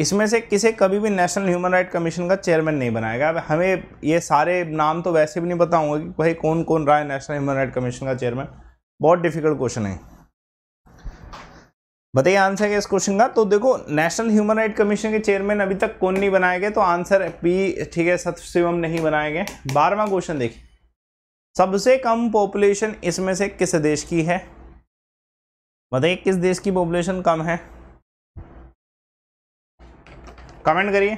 Speaker 2: इसमें से किसे कभी भी नेशनल ह्यूमन राइट कमीशन का चेयरमैन नहीं बनाएगा अब हमें ये सारे नाम तो वैसे भी नहीं बताऊंगा कि भाई कौन कौन रहा है नेशनल ह्यूमन राइट कमीशन का चेयरमैन बहुत डिफिकल्ट क्वेश्चन है बताइए आंसर क्या इस क्वेश्चन का तो देखो नेशनल ह्यूमन राइट कमीशन के चेयरमैन अभी तक कौन नहीं बनाए गए तो आंसर पी ठीक है सत्यशिवम नहीं बनाए गए बारहवा क्वेश्चन देखिए सबसे कम पॉपुलेशन इसमें से किस देश की है बताइए किस देश की पॉपुलेशन कम
Speaker 1: है कमेंट करिए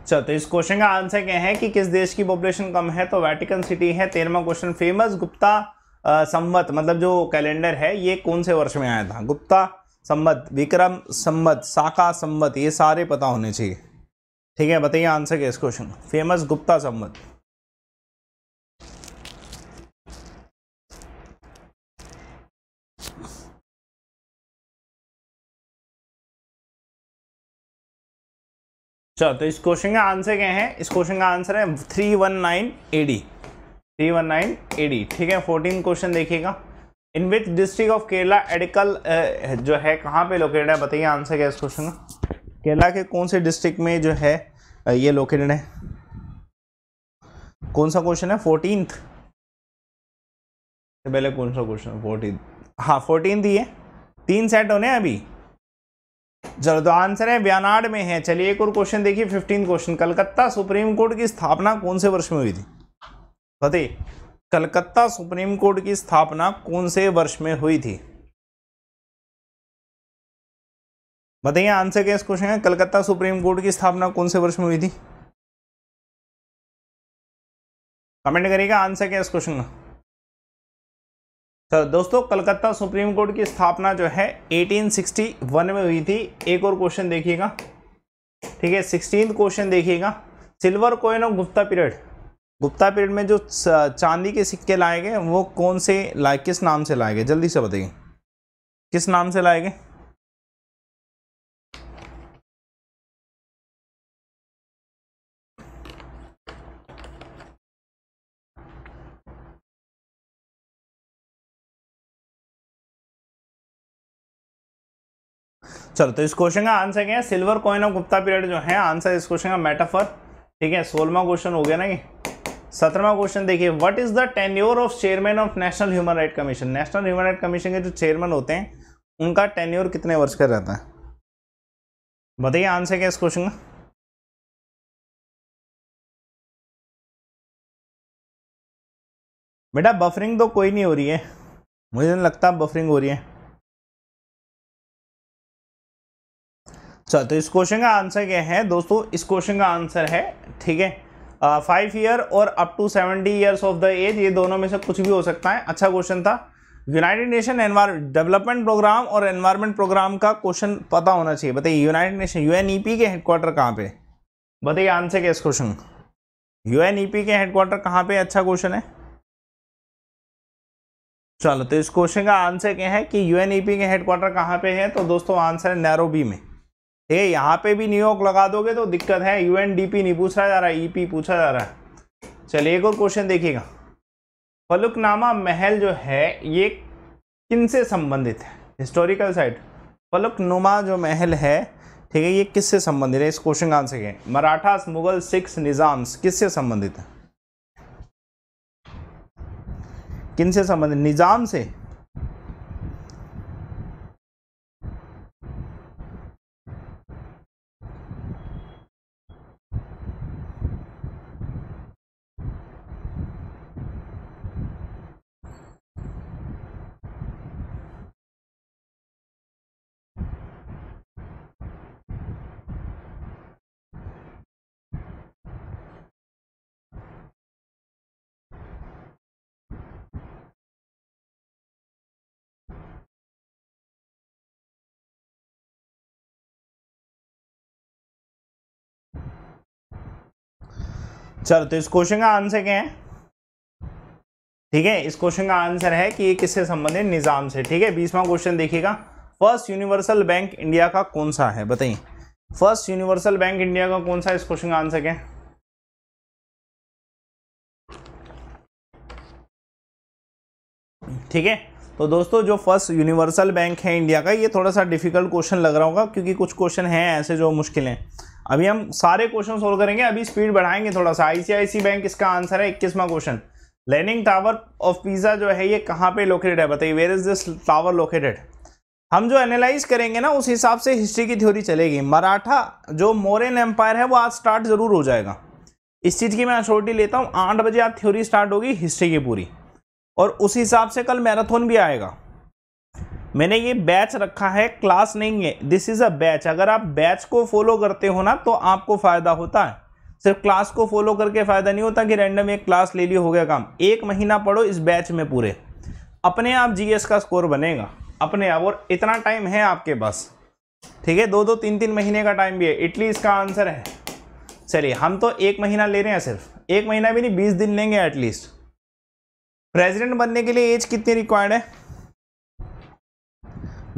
Speaker 1: अच्छा तो इस क्वेश्चन का
Speaker 2: आंसर क्या है कि किस देश की पॉपुलेशन कम है तो वेटिकन सिटी है तेरहवा क्वेश्चन फेमस गुप्ता संवत मतलब जो कैलेंडर है ये कौन से वर्ष में आया था गुप्ता संवत विक्रम संवत साका संवत ये सारे पता होने चाहिए ठीक है बताइए आंसर क्या इस क्वेश्चन
Speaker 1: फेमस गुप्ता संबंध चलो तो इस क्वेश्चन का आंसर क्या है इस
Speaker 2: क्वेश्चन का आंसर है three one nine AD three one nine AD ठीक है फोर्टीन क्वेश्चन देखिएगा in which district of Kerala Edakkal जो है कहाँ पे लोकेटेड है बताइए आंसर क्या है इस क्वेश्चन का केरला के कौन से डिस्ट्रिक्ट में जो है ये लोकेटेड है कौन सा क्वेश्चन है फोर्टीनथ पहले कौन सा क्वेश्चन फोर्टीन हाँ फोर्टीन ही है तीन सेट होने अभी चलो तो आंसर है व्यानाड में है चलिए एक और क्वेश्चन देखिए fifteen question Calcutta supreme court की स्थापना कौन से वर्ष में हुई थी पते कलकत्ता सुप्रीम कोर्ट की स्थापना कौन से वर्ष में हुई थी
Speaker 1: बताइए आंसर क्या इस क्वेश्चन का कलकत्ता सुप्रीम कोर्ट की स्थापना कौन से वर्ष में हुई थी कमेंट करिएगा आंसर क्या इस क्वेश्चन का
Speaker 2: तो दोस्तों कलकत्ता सुप्रीम कोर्ट की स्थापना जो है
Speaker 1: 1861 में हुई
Speaker 2: थी एक और क्वेश्चन देखिएगा ठीक है सिक्सटीन क्वेश्चन देखिएगा सिल्वर कोइन और गुप्ता पीरियड गुप्ता पीरियड में जो चांदी के सिक्के लाए गए वो कौन से
Speaker 1: लाए किस नाम से लाए गए जल्दी से बताइए किस नाम से लाए गए चलो तो इस क्वेश्चन का आंसर क्या है silver coin of Gupta period जो है आंसर इस क्वेश्चन का मेटाफर ठीक है
Speaker 2: सोलवा क्वेश्चन हो गया ना ये सत्रहवा क्वेश्चन देखिए what is the tenure of chairman of national human right commission national human right commission के जो चेयरमैन होते हैं उनका टेन्योर कितने वर्ष का रहता है
Speaker 1: बताइए आंसर क्या इस क्वेश्चन का बेटा बफरिंग तो कोई नहीं हो रही है मुझे नहीं लगता बफरिंग हो रही है
Speaker 2: चलो तो इस क्वेश्चन का आंसर क्या है दोस्तों इस क्वेश्चन का आंसर है ठीक है फाइव ईयर और up to seventy years of the age ये दोनों में से कुछ भी हो सकता है अच्छा क्वेश्चन था यूनाइटेड नेशन एनवा डेवलपमेंट प्रोग्राम और एनवायरमेंट प्रोग्राम का क्वेश्चन पता होना चाहिए बताइए यूनाइटेड नेशन यू के हेडक्वार्टर कहाँ पे बताइए आंसर क्या इस क्वेश्चन यू e के हेडक्वार्टर कहाँ पे अच्छा क्वेश्चन है चलो तो इस क्वेश्चन का आंसर क्या है कि यू e के हेडक्वार्टर कहाँ पे है तो दोस्तों आंसर है नैरोबी में ठीक है यहाँ पे भी न्यूयॉर्क लगा दोगे तो दिक्कत है यू नहीं पूछा जा रहा है ई e पूछा जा रहा है चलिए एक और क्वेश्चन देखिएगा फलुकनामा महल जो है ये किन से संबंधित है हिस्टोरिकल साइट फलुकनुमा जो महल है ठीक है ये किससे संबंधित है इस क्वेश्चन का आंसर क्या मराठास मुगल सिक्स निज़ाम्स किससे संबंधित है किन से संबंधित निज़ाम से
Speaker 1: चलो तो इस क्वेश्चन का आंसर क्या है ठीक है इस क्वेश्चन का आंसर
Speaker 2: है कि ये किससे संबंधित निज़ाम से ठीक है बीसवा क्वेश्चन देखिएगा फर्स्ट यूनिवर्सल बैंक इंडिया का
Speaker 1: कौन सा है बताइए फर्स्ट यूनिवर्सल बैंक इंडिया का कौन सा इस क्वेश्चन का आंसर क्या
Speaker 2: ठीक है तो दोस्तों जो फर्स्ट यूनिवर्सल बैंक है इंडिया का ये थोड़ा सा डिफिकल्ट क्वेश्चन लग रहा होगा क्योंकि कुछ क्वेश्चन हैं ऐसे जो मुश्किल हैं अभी हम सारे क्वेश्चन सोल्व करेंगे अभी स्पीड बढ़ाएंगे थोड़ा सा आईसीआईसी बैंक इसका आंसर है इक्कीसवा question leaning tower of Pisa जो है ये कहाँ पे लोकेटेड है बताइए where is this tower located हम जो एनालाइज करेंगे ना उस हिसाब से हिस्ट्री की थ्योरी चलेगी मराठा जो मोरेन एम्पायर है वो आज स्टार्ट ज़रूर हो जाएगा इस चीज़ की मैं अशोरिटी लेता हूँ आठ बजे आज थ्योरी स्टार्ट होगी हिस्ट्री की पूरी और उस हिसाब से कल मैराथन भी आएगा मैंने ये बैच रखा है क्लास नहीं है दिस इज़ अ बैच अगर आप बैच को फॉलो करते हो ना तो आपको फ़ायदा होता है सिर्फ क्लास को फॉलो करके फ़ायदा नहीं होता कि रैंडम एक क्लास ले ली हो गया काम एक महीना पढ़ो इस बैच में पूरे अपने आप जीएस का स्कोर बनेगा अपने आप और इतना टाइम है आपके पास ठीक है दो दो तीन तीन महीने का टाइम भी है इटली इसका आंसर है चलिए हम तो एक महीना ले रहे हैं सिर्फ एक महीना भी नहीं बीस दिन लेंगे एटलीस्ट प्रेसिडेंट बनने के लिए एज कितनी रिक्वायर्ड है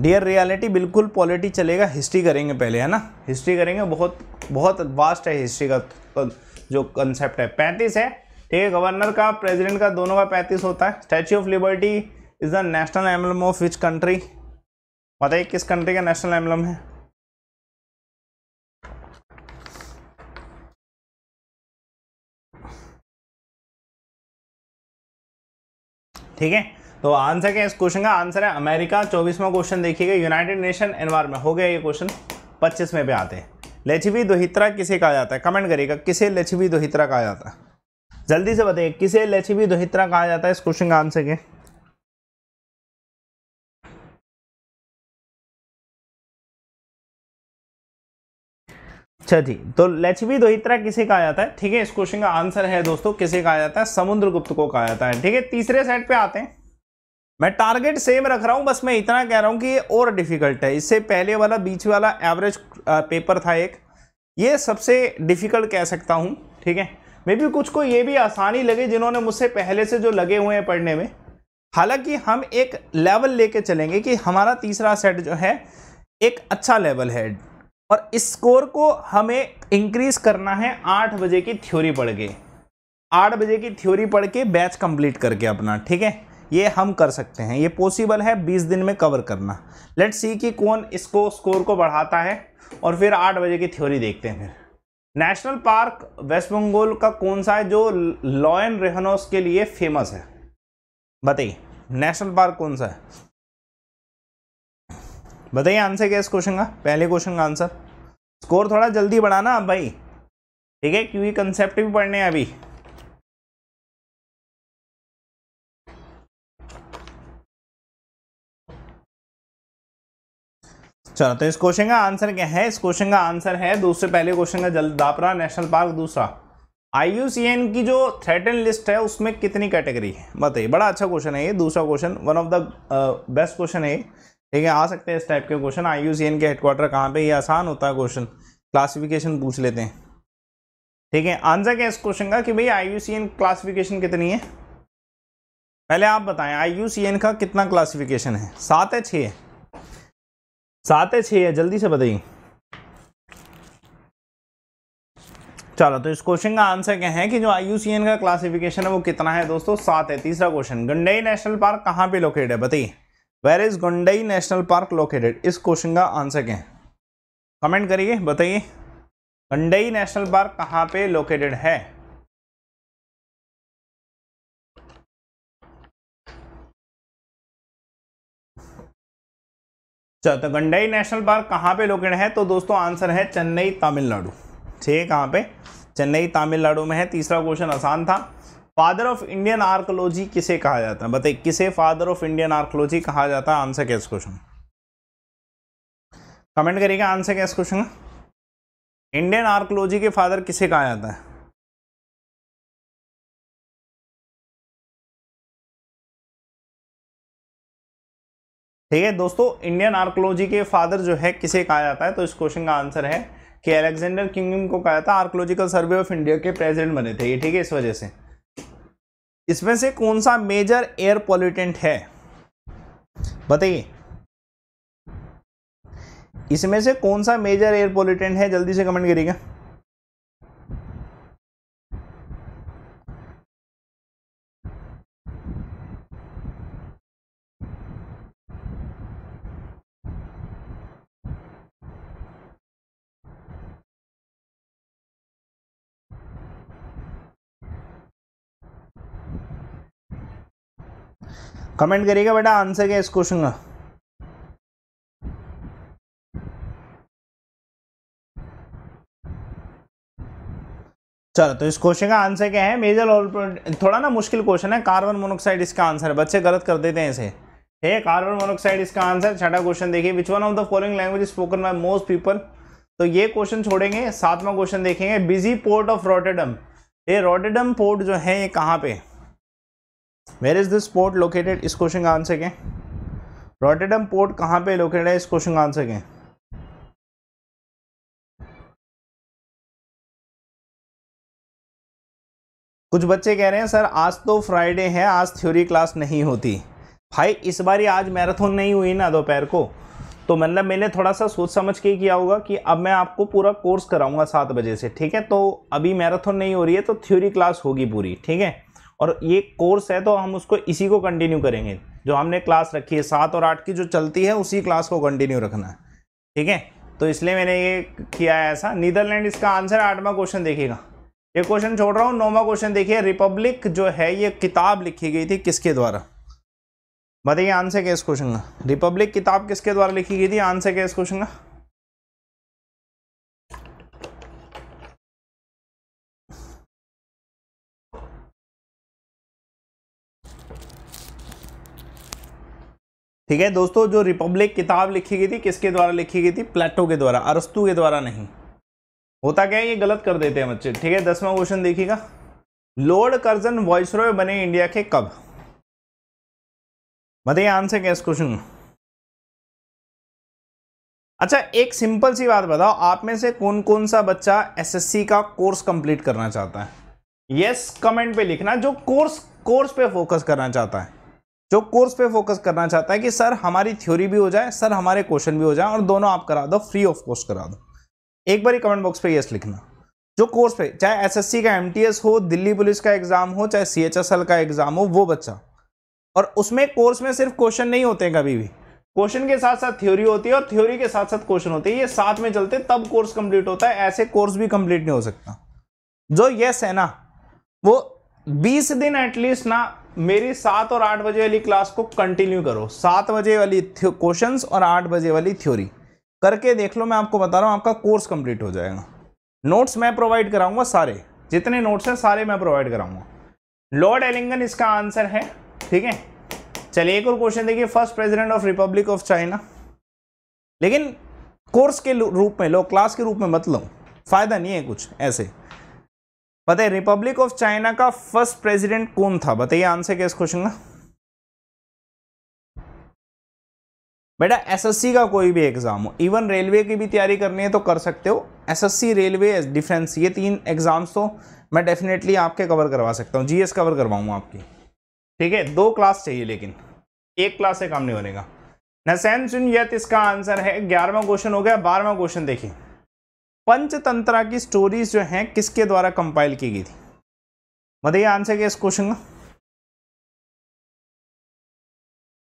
Speaker 2: डियर रियलिटी बिल्कुल पॉलिटी चलेगा हिस्ट्री करेंगे पहले है ना हिस्ट्री करेंगे बहुत बहुत वास्ट है हिस्ट्री का जो कंसेप्ट है पैंतीस है ठीक है गवर्नर का प्रेसिडेंट का दोनों का पैंतीस होता है statue of liberty is the national emblem of which country बताइए किस कंट्री का नेशनल एम्बलम है ठीक है तो आंसर क्या इस क्वेश्चन का आंसर है अमेरिका चौबीसवा क्वेश्चन देखिएगा यूनाइटेड नेशन एनवायरमेंट हो गया ये क्वेश्चन पच्चीस में भी आते हैं लेछवी दोहित्रा किसे कहा जाता है कमेंट करिएगा किसे लेछवी दोहित्रा
Speaker 1: कहा जाता है जल्दी से बताइए किसे लेछवी दोहित्रा कहा जाता है इस क्वेश्चन का आंसर के अच्छा जी तो लक्ष्मी दोहित्रा किसे कहा जाता है ठीक है इस
Speaker 2: क्वेश्चन का आंसर है दोस्तों किसे कहा जाता है समुद्रगुप्त को कहा जाता है ठीक है तीसरे सेट पे आते हैं मैं टारगेट सेम रख रहा हूँ बस मैं इतना कह रहा हूँ कि ये और डिफ़िकल्ट है इससे पहले वाला बीच वाला एवरेज पेपर था एक ये सबसे डिफ़िकल्ट कह सकता हूँ ठीक है मे भी कुछ को ये भी आसानी लगे जिन्होंने मुझसे पहले से जो लगे हुए हैं पढ़ने में हालांकि हम एक लेवल लेके चलेंगे कि हमारा तीसरा सेट जो है एक अच्छा लेवल है और इस स्कोर को हमें इंक्रीज़ करना है आठ बजे की थ्योरी पढ़ के आठ बजे की थ्योरी पढ़ के बैच कंप्लीट करके अपना ठीक है ये हम कर सकते हैं ये पॉसिबल है बीस दिन में कवर करना लेट्स सी कि कौन इसको स्कोर को बढ़ाता है और फिर आठ बजे की थ्योरी देखते हैं फिर नेशनल पार्क वेस्ट बंगाल का कौन सा है जो लॉयन रेहनोस के लिए फेमस है बताइए नेशनल पार्क कौन सा है बताइए आंसर क्या इस क्वेश्चन का पहले क्वेश्चन का आंसर स्कोर थोड़ा जल्दी बढ़ाना भाई ठीक है क्योंकि कंसेप्ट भी पढ़ने
Speaker 1: हैं अभी चलो तो इस क्वेश्चन का
Speaker 2: आंसर क्या है इस क्वेश्चन का आंसर है दूसरे पहले क्वेश्चन का जलदापरा नेशनल पार्क दूसरा आईयूसीएन की जो थ्रेटन लिस्ट है उसमें कितनी कैटेगरी है बताइए बड़ा अच्छा क्वेश्चन है ये दूसरा question one of the best question है ठीक है आ सकते हैं इस टाइप के question I U C N के हेडक्वार्टर कहाँ पर ये आसान होता है क्वेश्चन क्लासिफिकेशन पूछ लेते हैं ठीक है आंसर क्या इस क्वेश्चन का कि भाई I U C N classification कितनी है पहले आप बताएं आई यू सी एन का कितना क्लासिफिकेशन है सात है छः सात है छः है जल्दी से बताइए चलो तो इस क्वेश्चन का आंसर क्या है कि जो आई का क्लासिफिकेशन है वो कितना है दोस्तों सात है तीसरा क्वेश्चन गंडई नेशनल पार्क कहाँ पे लोकेटेड है बताइए वेर इज गंडई नेशनल पार्क लोकेटेड इस क्वेश्चन का आंसर क्या है
Speaker 1: कमेंट करिए बताइए गंडई नेशनल पार्क कहाँ पे लोकेटेड है तो गंडई नेशनल पार्क कहाँ पे लोकेट
Speaker 2: है तो दोस्तों आंसर है चेन्नई तमिलनाडु ठीक है कहाँ पे चेन्नई तमिलनाडु में है तीसरा क्वेश्चन आसान था फादर ऑफ इंडियन आर्कोलॉजी किसे कहा जाता है बताइए किसे फादर ऑफ इंडियन आर्कोलॉजी कहा जाता है आंसर क्या इस क्वेश्चन कमेंट करिएगा
Speaker 1: आंसर क्या इस क्वेश्चन का इंडियन आर्कोलॉजी के फादर किसे कहा जाता है ठीक है दोस्तों इंडियन आर्कोलॉजी के फादर जो है किसे कहा जाता
Speaker 2: है तो इस क्वेश्चन का आंसर है कि अलेक्जेंडर किंग को कहा जाता है आर्कोलॉजिकल सर्वे ऑफ इंडिया के प्रेसिडेंट बने थे ये ठीक है इस वजह से इसमें से कौन सा मेजर एयर पॉल्यूटेंट है बताइए इसमें से कौन सा मेजर एयर पॉल्यूटेंट है जल्दी से कमेंट करिएगा
Speaker 1: कमेंट करिएगा बेटा आंसर क्या इस क्वेश्चन का चलो तो इस क्वेश्चन
Speaker 2: का आंसर क्या है मेजर ऑल थोड़ा ना मुश्किल क्वेश्चन है कार्बन मोनोक्साइड इसका आंसर है बच्चे गलत कर देते हैं इसे हे कार्बन मोनोक्साइड इसका आंसर छठा क्वेश्चन देखिए which one of the following language spoken by most people तो ये क्वेश्चन छोड़ेंगे सातवां क्वेश्चन देखेंगे बिजी पोर्ट ऑफ रोटेडम ये रोटेडम पोर्ट जो है ये कहाँ पे where is this port located इस क्वेश्चन का
Speaker 1: आंसर क्या रोटेडम पोर्ट कहाँ पे लोकेटेड है इस क्वेश्चन का आंसर क्या कुछ बच्चे कह रहे हैं सर आज तो फ्राइडे है आज थ्योरी क्लास नहीं होती
Speaker 2: भाई इस बार ही आज मैराथन नहीं हुई ना दोपहर को तो मतलब मैंने थोड़ा सा सोच समझ के किया होगा कि अब मैं आपको पूरा कोर्स कराऊंगा सात बजे से ठीक है तो अभी मैराथन नहीं हो रही है तो थ्योरी क्लास होगी पूरी ठीक है और ये कोर्स है तो हम उसको इसी को कंटिन्यू करेंगे जो हमने क्लास रखी है सात और आठ की जो चलती है उसी क्लास को कंटिन्यू रखना है ठीक है तो इसलिए मैंने ये किया है ऐसा नीदरलैंड इसका आंसर आठवां क्वेश्चन देखिएगा ये क्वेश्चन छोड़ रहा हूँ नौवा क्वेश्चन देखिए रिपब्लिक जो है ये किताब लिखी गई थी किसके द्वारा बताइए आंसर क्या इस क्वेश्चन का रिपब्लिक किताब किसके द्वारा लिखी गई थी आंसर क्या इस क्वेश्चन का ठीक है दोस्तों जो रिपब्लिक किताब लिखी गई थी किसके द्वारा लिखी गई थी प्लेटो के द्वारा अरस्तु के द्वारा नहीं होता क्या है ये गलत कर देते हैं बच्चे ठीक है दसवां क्वेश्चन देखिएगा
Speaker 1: लॉर्ड कर्जन वॉइसरॉय बने इंडिया के कब बताइए आंसर क्या इस क्वेश्चन अच्छा एक सिंपल
Speaker 2: सी बात बताओ आप में से कौन कौन सा बच्चा एसएससी का कोर्स कंप्लीट करना चाहता है यस yes, कमेंट पे लिखना जो कोर्स कोर्स पे फोकस करना चाहता है जो कोर्स पे फोकस करना चाहता है कि सर हमारी थ्योरी भी हो जाए सर हमारे क्वेश्चन भी हो जाए और दोनों आप करा दो फ्री ऑफ कॉस्ट करा दो एक बार कमेंट बॉक्स पर येस लिखना जो कोर्स पे चाहे एसएससी का एमटीएस हो दिल्ली पुलिस का एग्जाम हो चाहे सीएचएसएल का एग्जाम हो वो बच्चा और उसमें कोर्स में सिर्फ क्वेश्चन नहीं होते हैं कभी भी क्वेश्चन के साथ साथ थ्योरी होती है और थ्योरी के साथ साथ क्वेश्चन होते हैं ये साथ में चलते तब कोर्स कंप्लीट होता है ऐसे कोर्स भी कंप्लीट नहीं हो सकता जो यस है ना वो 20 दिन एटलीस्ट ना मेरी सात और आठ बजे वाली क्लास को कंटिन्यू करो सात बजे वाली क्वेश्चन और आठ बजे वाली थ्योरी करके देख लो मैं आपको बता रहा हूँ आपका कोर्स कंप्लीट हो जाएगा नोट्स मैं प्रोवाइड कराऊंगा सारे जितने नोट्स हैं सारे मैं प्रोवाइड कराऊंगा लॉर्ड एलिंगन इसका आंसर है ठीक है चलिए एक और क्वेश्चन देखिए first president of republic of China लेकिन कोर्स के रूप में लो क्लास के रूप में मत लो फ़ायदा नहीं है कुछ ऐसे बताइए रिपब्लिक ऑफ चाइना का फर्स्ट प्रेसिडेंट कौन था बताइए आंसर क्या इस क्वेश्चन का बेटा एसएससी का कोई भी एग्जाम हो इवन रेलवे की भी तैयारी करनी है तो कर सकते हो एसएससी रेलवे डिफेंस ये तीन एग्जाम्स तो मैं डेफिनेटली आपके कवर करवा सकता हूँ जीएस कवर करवाऊंगा आपकी ठीक है दो क्लास चाहिए लेकिन एक क्लास से काम नहीं बनेगा नसैन सुनियत इसका आंसर है ग्यारहवा क्वेश्चन हो गया बारहवा क्वेश्चन देखिए पंचतंत्रा की स्टोरीज जो हैं किसके द्वारा कंपाइल की गई थी बताइए आंसर क्या इस क्वेश्चन का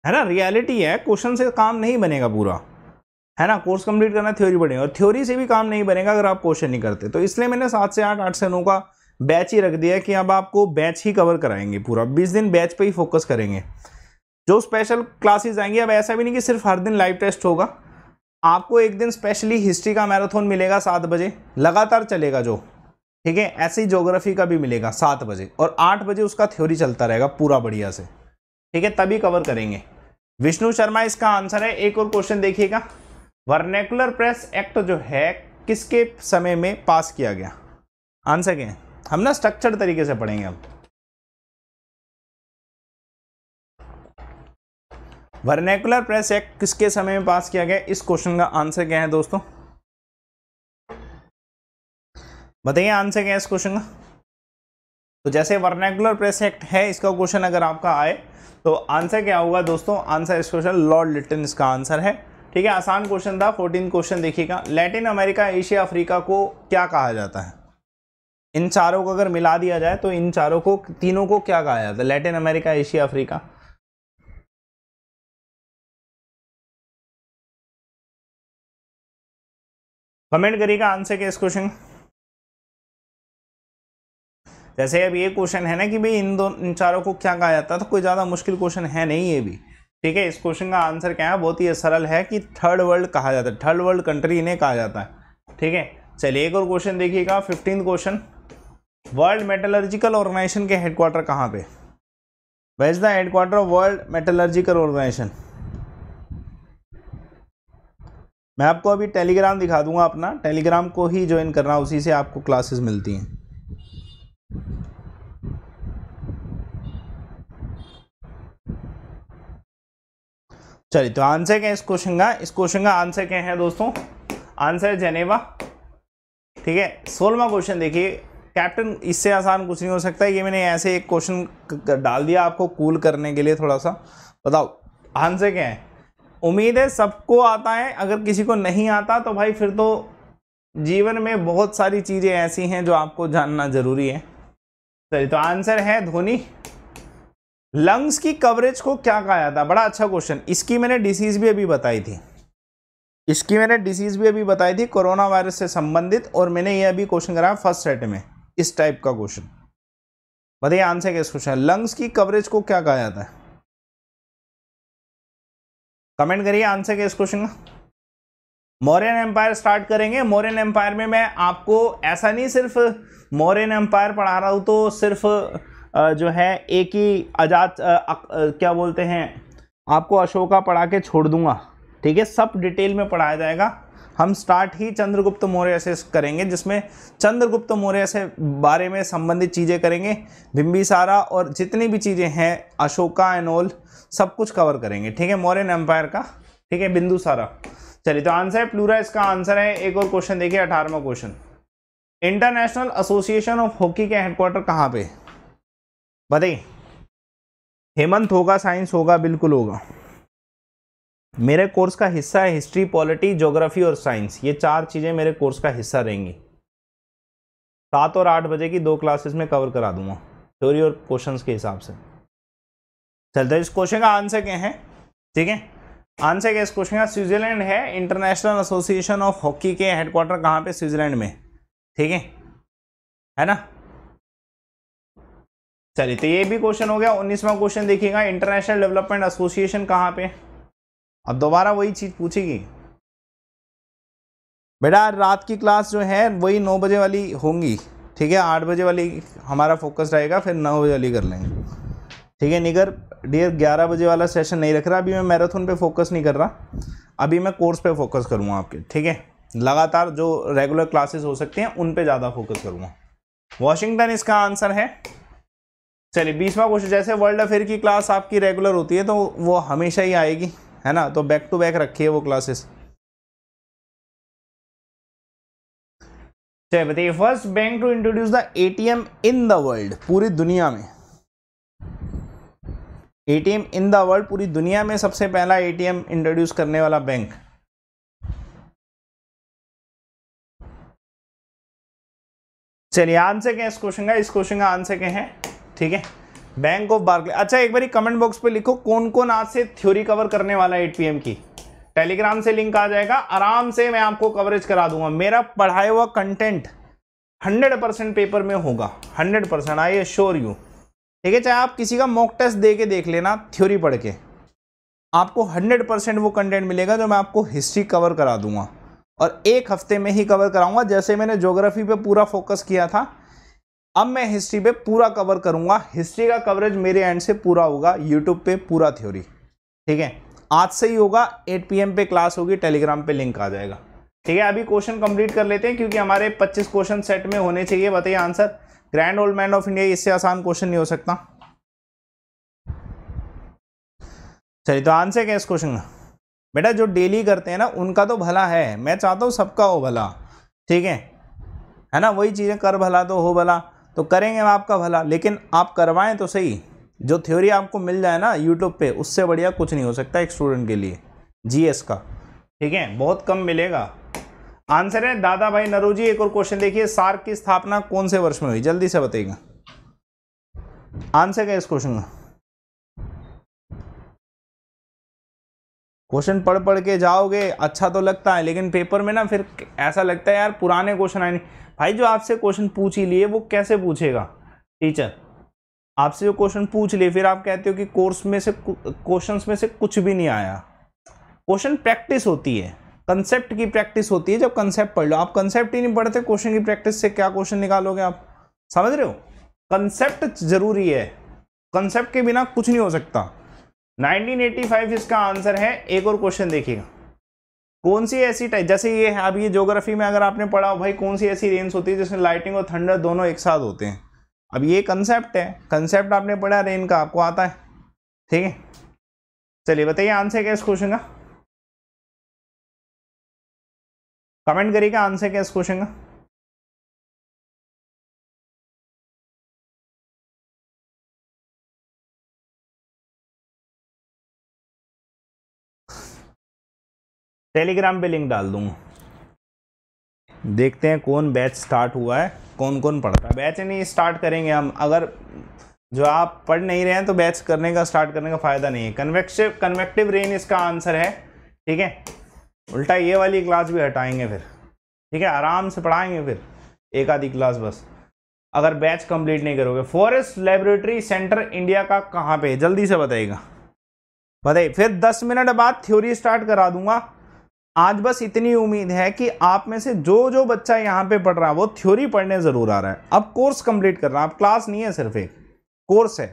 Speaker 2: है ना रियलिटी है क्वेश्चन से काम नहीं बनेगा पूरा है ना कोर्स कंप्लीट करना थ्योरी बढ़ेगा और थ्योरी से भी काम नहीं बनेगा अगर आप क्वेश्चन नहीं करते तो इसलिए मैंने सात से आठ आठ से नौ का बैच ही रख दिया कि अब आपको बैच ही कवर कराएंगे पूरा बीस दिन बैच पर ही फोकस करेंगे जो स्पेशल क्लासेज आएंगे अब ऐसा भी नहीं कि सिर्फ हर दिन लाइव टेस्ट होगा आपको एक दिन स्पेशली हिस्ट्री का मैराथन मिलेगा सात बजे लगातार चलेगा जो ठीक है ऐसे ही जोग्राफी का भी मिलेगा सात बजे और आठ बजे उसका थ्योरी चलता रहेगा पूरा बढ़िया से ठीक है तभी कवर करेंगे विष्णु शर्मा इसका आंसर है एक और क्वेश्चन देखिएगा वर्नेकुलर प्रेस एक्ट जो है किसके समय में पास किया गया आंसर क्या है हम ना स्ट्रक्चर्ड तरीके से पढ़ेंगे अब वर्नेकुलर प्रेस एक्ट किसके समय में पास किया गया इस क्वेश्चन का आंसर क्या है दोस्तों बताइए आंसर क्या है इस क्वेश्चन का तो जैसे वर्नेकुलर प्रेस एक्ट है इसका क्वेश्चन अगर आपका आए तो आंसर क्या होगा दोस्तों आंसर इस क्वेश्चन लॉर्ड लिटन इसका आंसर है ठीक है आसान क्वेश्चन था फोर्टीन क्वेश्चन देखिएगा लैटिन अमेरिका एशिया अफ्रीका को क्या कहा जाता है इन चारों को अगर मिला दिया
Speaker 1: जाए तो इन चारों को तीनों को क्या कहा जाता है Latin America Asia Africa comment करिएगा आंसर क्या इस क्वेश्चन
Speaker 2: जैसे अब ये क्वेश्चन है ना कि भाई इन दो इन चारों को क्या कहा जाता है तो कोई ज़्यादा मुश्किल क्वेश्चन है नहीं ये भी ठीक है इस क्वेश्चन का आंसर क्या है बहुत ही सरल है कि थर्ड वर्ल्ड कहा जाता है थर्ड वर्ल्ड कंट्री इन्हें कहा जाता है ठीक है चलिए एक और क्वेश्चन देखिएगा fifteen question world metallurgical organisation के हेडक्वार्टर कहाँ पे where's the headquarter of world metallurgical organisation मैं आपको अभी टेलीग्राम दिखा दूंगा अपना टेलीग्राम को ही ज्वाइन करना उसी से आपको क्लासेस मिलती हैं चलिए तो आंसर क्या है इस क्वेश्चन का इस क्वेश्चन का आंसर क्या है दोस्तों आंसर जेनेवा ठीक है सोलवा क्वेश्चन देखिए कैप्टन इससे आसान कुछ नहीं हो सकता ये मैंने ऐसे एक क्वेश्चन डाल दिया आपको कूल करने के लिए थोड़ा सा बताओ आंसर क्या है उम्मीद है सबको आता है अगर किसी को नहीं आता तो भाई फिर तो जीवन में बहुत सारी चीज़ें ऐसी हैं जो आपको जानना ज़रूरी है सही तो आंसर है धोनी लंग्स की कवरेज को क्या कहा जाता है बड़ा अच्छा क्वेश्चन इसकी मैंने डिसीज़ भी अभी बताई थी इसकी मैंने डिसीज़ भी अभी बताई थी कोरोना वायरस से संबंधित और मैंने ये अभी क्वेश्चन कराया फर्स्ट सेट में इस टाइप का क्वेश्चन बताइए आंसर क्या इस क्वेश्चन लंग्स की कवरेज को क्या कहा जाता है कमेंट करिए आंसर के इस क्वेश्चन का मौर्यन एम्पायर स्टार्ट करेंगे मौर्यन एम्पायर में मैं आपको ऐसा नहीं सिर्फ मौर्यन एम्पायर पढ़ा रहा हूँ तो सिर्फ जो है एक ही आजाद क्या बोलते हैं आपको अशोका पढ़ा के छोड़ दूंगा ठीक है सब डिटेल में पढ़ाया जाएगा हम स्टार्ट ही चंद्रगुप्त मौर्य से करेंगे जिसमें चंद्रगुप्त मौर्य से बारे में संबंधित चीज़ें करेंगे बिम्बिसारा और जितनी भी चीज़ें हैं अशोका एनोल सब कुछ कवर करेंगे ठीक है मॉरन एम्पायर का ठीक है बिंदु सारा चलिए तो आंसर है प्लूरा इसका आंसर है एक और क्वेश्चन देखिए अठारहवा question international association of hockey के हेडक्वार्टर कहाँ पे बताइए हेमंत होगा साइंस होगा बिल्कुल होगा मेरे कोर्स का हिस्सा है हिस्ट्री पॉलिटी ज्योग्राफी और साइंस ये चार चीज़ें मेरे कोर्स का हिस्सा रहेंगी सात और आठ बजे की दो क्लासेस में कवर करा दूंगा थ्योरी और क्वेश्चंस के हिसाब से चलते तो इस क्वेश्चन का आंसर क्या है ठीक है आंसर क्या इस क्वेश्चन का स्विट्जरलैंड है इंटरनेशनल एसोसिएशन ऑफ हॉकी के हेडक्वार्टर कहाँ पे स्विट्जरलैंड में ठीक है है ना चलिए तो ये भी क्वेश्चन हो गया उन्नीसवा क्वेश्चन देखिएगा इंटरनेशनल डेवलपमेंट एसोसिएशन कहाँ पे अब दोबारा वही चीज़ पूछेगी बेटा रात की क्लास जो है वही नौ बजे वाली होंगी ठीक है आठ बजे वाली हमारा फोकस रहेगा फिर नौ बजे वाली कर लेंगे ठीक है निगर डियर ग्यारह बजे वाला सेशन नहीं रख रहा अभी मैं मैराथन पे फोकस नहीं कर रहा अभी मैं कोर्स पे फोकस करूँगा आपके ठीक है लगातार जो रेगुलर क्लासेस हो सकती हैं उन पे ज़्यादा फोकस करूँगा वॉशिंगटन इसका आंसर है चलिए बीसवा क्वेश्चन जैसे वर्ल्ड अफेयर की क्लास आपकी रेगुलर होती है तो वो हमेशा ही आएगी है ना तो बैक टू बैक रखी है वो क्लासेस चलिए बताइए first bank to introduce the ATM in the world पूरी दुनिया में ए इन द वर्ल्ड पूरी दुनिया
Speaker 1: में सबसे पहला एटीएम इंट्रोड्यूस करने वाला बैंक चलिए आंसर क्या है इस क्वेश्चन का इस क्वेश्चन का
Speaker 2: आंसर क्या है ठीक है बैंक ऑफ बार्कले अच्छा एक बार कमेंट बॉक्स पे लिखो कौन कौन आज से थ्योरी कवर करने वाला है एट की टेलीग्राम से लिंक आ जाएगा आराम से मैं आपको कवरेज करा दूंगा मेरा पढ़ाया हुआ कंटेंट 100 परसेंट पेपर में होगा 100 परसेंट आई एश्योर यू ठीक है चाहे आप किसी का मॉक टेस्ट दे के देख लेना थ्योरी पढ़ के आपको हंड्रेड परसेंट वो कंटेंट मिलेगा जो मैं आपको हिस्ट्री कवर करा दूंगा और एक हफ्ते में ही कवर कराऊंगा जैसे मैंने जोग्राफी पे पूरा फोकस किया था अब मैं हिस्ट्री पे पूरा कवर करूंगा हिस्ट्री का कवरेज मेरे एंड से पूरा होगा यूट्यूब पे पूरा थ्योरी ठीक है आज से ही होगा 8 पी पे क्लास होगी टेलीग्राम पे लिंक आ जाएगा ठीक है अभी क्वेश्चन कंप्लीट कर लेते हैं क्योंकि हमारे 25 क्वेश्चन सेट में होने चाहिए बताइए answer grand old man of India इससे आसान क्वेश्चन नहीं हो सकता चलिए तो आंसर क्या इस क्वेश्चन का बेटा जो डेली करते हैं ना उनका तो भला है मैं चाहता हूँ सबका हो भला ठीक है है ना वही चीज़ें कर भला तो हो भला तो करेंगे हम आपका भला लेकिन आप करवाएं तो सही जो थ्योरी आपको मिल जाए ना यूट्यूब पे उससे बढ़िया कुछ नहीं हो सकता एक स्टूडेंट के लिए जीएस का ठीक है बहुत कम मिलेगा आंसर है दादा भाई नरोजी एक और क्वेश्चन देखिए सार्क की स्थापना कौन से वर्ष में हुई जल्दी से बताइएगा आंसर क्या इस क्वेश्चन का क्वेश्चन पढ़ पढ़ के जाओगे अच्छा तो लगता है लेकिन पेपर में ना फिर ऐसा लगता है यार पुराने क्वेश्चन आए नहीं भाई जो आपसे क्वेश्चन पूछ ही लिए वो कैसे पूछेगा टीचर आपसे जो क्वेश्चन पूछ लिए फिर आप कहते हो कि कोर्स में से क्वेश्चंस में से कुछ भी नहीं आया क्वेश्चन प्रैक्टिस होती है कंसेप्ट की प्रैक्टिस होती है जब कंसेप्ट पढ़ लो आप कंसेप्ट ही नहीं पढ़ते क्वेश्चन की प्रैक्टिस से क्या क्वेश्चन निकालोगे आप समझ रहे हो कंसेप्ट जरूरी है कंसेप्ट के बिना कुछ नहीं हो सकता 1985 इसका आंसर है एक और क्वेश्चन देखिएगा कौन सी ऐसी टाइप जैसे ये है अब ये ज्योग्राफी में अगर आपने पढ़ा हो भाई कौन सी ऐसी रेंज होती है जिसमें लाइटिंग और थंडर दोनों एक साथ होते हैं अब ये कंसेप्ट है कंसेप्ट आपने पढ़ा रेन का आपको आता है ठीक है चलिए
Speaker 1: बताइए आंसर क्या इस क्वेश्चन का कमेंट करिएगा आंसर क्या इस क्वेश्चन का टेलीग्राम पे लिंक डाल दूंगा
Speaker 2: देखते हैं कौन बैच स्टार्ट हुआ है कौन कौन पढ़ता है बैच नहीं स्टार्ट करेंगे हम अगर जो आप पढ़ नहीं रहे हैं तो बैच करने का स्टार्ट करने का फ़ायदा नहीं है कन्वेक्टिव कन्वेक्टिव रेन इसका आंसर है ठीक है उल्टा ये वाली क्लास भी हटाएंगे फिर ठीक है आराम से पढ़ाएंगे फिर एक आधी क्लास बस अगर बैच कंप्लीट नहीं करोगे फॉरेस्ट लेबोरेटरी सेंटर इंडिया का कहाँ पे जल्दी से बताइएगा बताइए फिर दस मिनट बाद थ्योरी स्टार्ट करा दूंगा आज बस इतनी उम्मीद है कि आप में से जो जो बच्चा यहाँ पे पढ़ रहा है वो थ्योरी पढ़ने ज़रूर आ रहा है अब कोर्स कंप्लीट कर रहा है अब क्लास नहीं है सिर्फ एक कोर्स है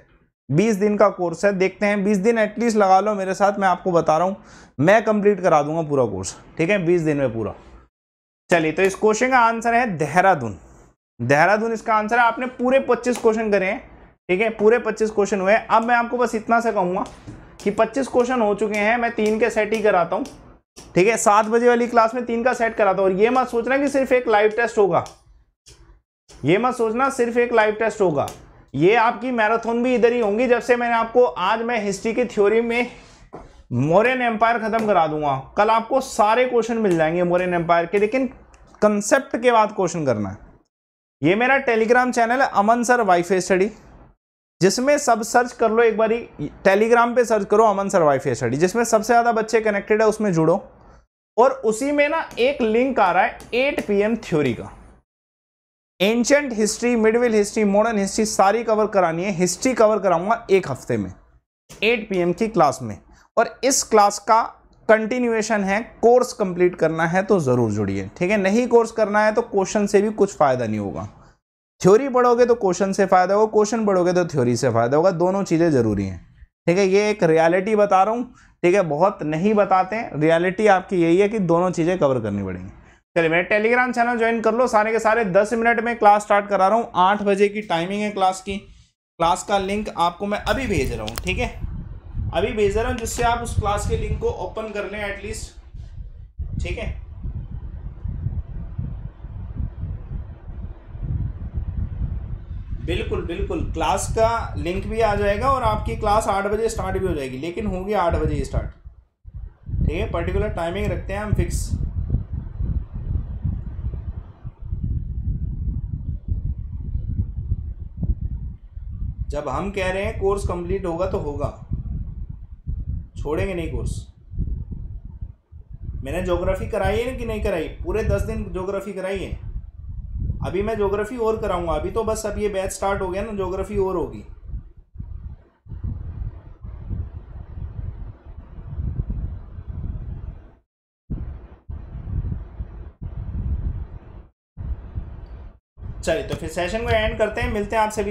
Speaker 2: बीस दिन का कोर्स है देखते हैं बीस दिन एटलीस्ट लगा लो मेरे साथ मैं आपको बता रहा हूँ मैं कंप्लीट करा दूंगा पूरा कोर्स ठीक है बीस दिन में पूरा चलिए तो इस क्वेश्चन का आंसर है देहरादून देहरादून इसका आंसर है आपने पूरे पच्चीस क्वेश्चन करे हैं ठीक है पूरे पच्चीस क्वेश्चन हुए अब मैं आपको बस इतना सा कहूँगा कि पच्चीस क्वेश्चन हो चुके हैं मैं तीन के सेट ही कराता हूँ ठीक है सात बजे वाली क्लास में तीन का सेट कराता हूँ और ये मत सोचना कि सिर्फ एक लाइव टेस्ट होगा ये मत सोचना सिर्फ एक लाइव टेस्ट होगा ये आपकी मैराथन भी इधर ही होंगी जब से मैंने आपको आज मैं हिस्ट्री की थ्योरी में मोरन एम्पायर ख़त्म करा दूंगा कल आपको सारे क्वेश्चन मिल जाएंगे मोरन एम्पायर के लेकिन कंसेप्ट के बाद क्वेश्चन करना है ये मेरा टेलीग्राम चैनल है अमन सर वाइफ स्टडी जिसमें सब सर्च कर लो एक बारी टेलीग्राम पे सर्च करो अमन सर वाइफ स्टडी जिसमें सबसे ज़्यादा बच्चे कनेक्टेड है उसमें जुड़ो और उसी में ना एक लिंक आ रहा है एट पी थ्योरी का ancient history medieval history modern history सारी कवर करानी है हिस्ट्री कवर कराऊंगा एक हफ्ते में 8 पीएम की क्लास में और इस क्लास का कंटिन्यूएशन है कोर्स कंप्लीट करना है तो ज़रूर जुड़िए ठीक है नहीं कोर्स करना है तो क्वेश्चन से भी कुछ फ़ायदा नहीं होगा थ्योरी पढ़ोगे तो क्वेश्चन से फ़ायदा होगा क्वेश्चन पढ़ोगे तो थ्योरी से फ़ायदा होगा दोनों चीज़ें ज़रूरी हैं ठीक है ये एक रियालिटी बता रहा हूँ ठीक है बहुत नहीं बताते रियालिटी आपकी यही है कि दोनों चीज़ें कवर करनी पड़ेंगी चलिए मेरे टेलीग्राम चैनल ज्वाइन कर लो सारे के सारे दस मिनट में क्लास स्टार्ट करा रहा हूँ आठ बजे की टाइमिंग है क्लास की क्लास का लिंक आपको मैं अभी भेज रहा हूँ ठीक है अभी भेज रहा हूँ जिससे आप उस क्लास के लिंक को ओपन कर लें एटलीस्ट ठीक है बिल्कुल बिल्कुल क्लास का लिंक भी आ जाएगा और आपकी क्लास आठ बजे स्टार्ट भी हो जाएगी लेकिन होगी आठ बजे स्टार्ट ठीक है पर्टिकुलर टाइमिंग रखते हैं हम फिक्स जब हम कह रहे हैं कोर्स कंप्लीट होगा तो होगा छोड़ेंगे नहीं कोर्स मैंने ज्योग्राफी कराई है कि नहीं कराई पूरे दस दिन ज्योग्राफी कराई है अभी मैं ज्योग्राफी और कराऊंगा अभी तो बस अब ये बैच स्टार्ट हो गया ना ज्योग्राफी और होगी चलिए तो फिर सेशन को एंड करते हैं मिलते हैं आपसे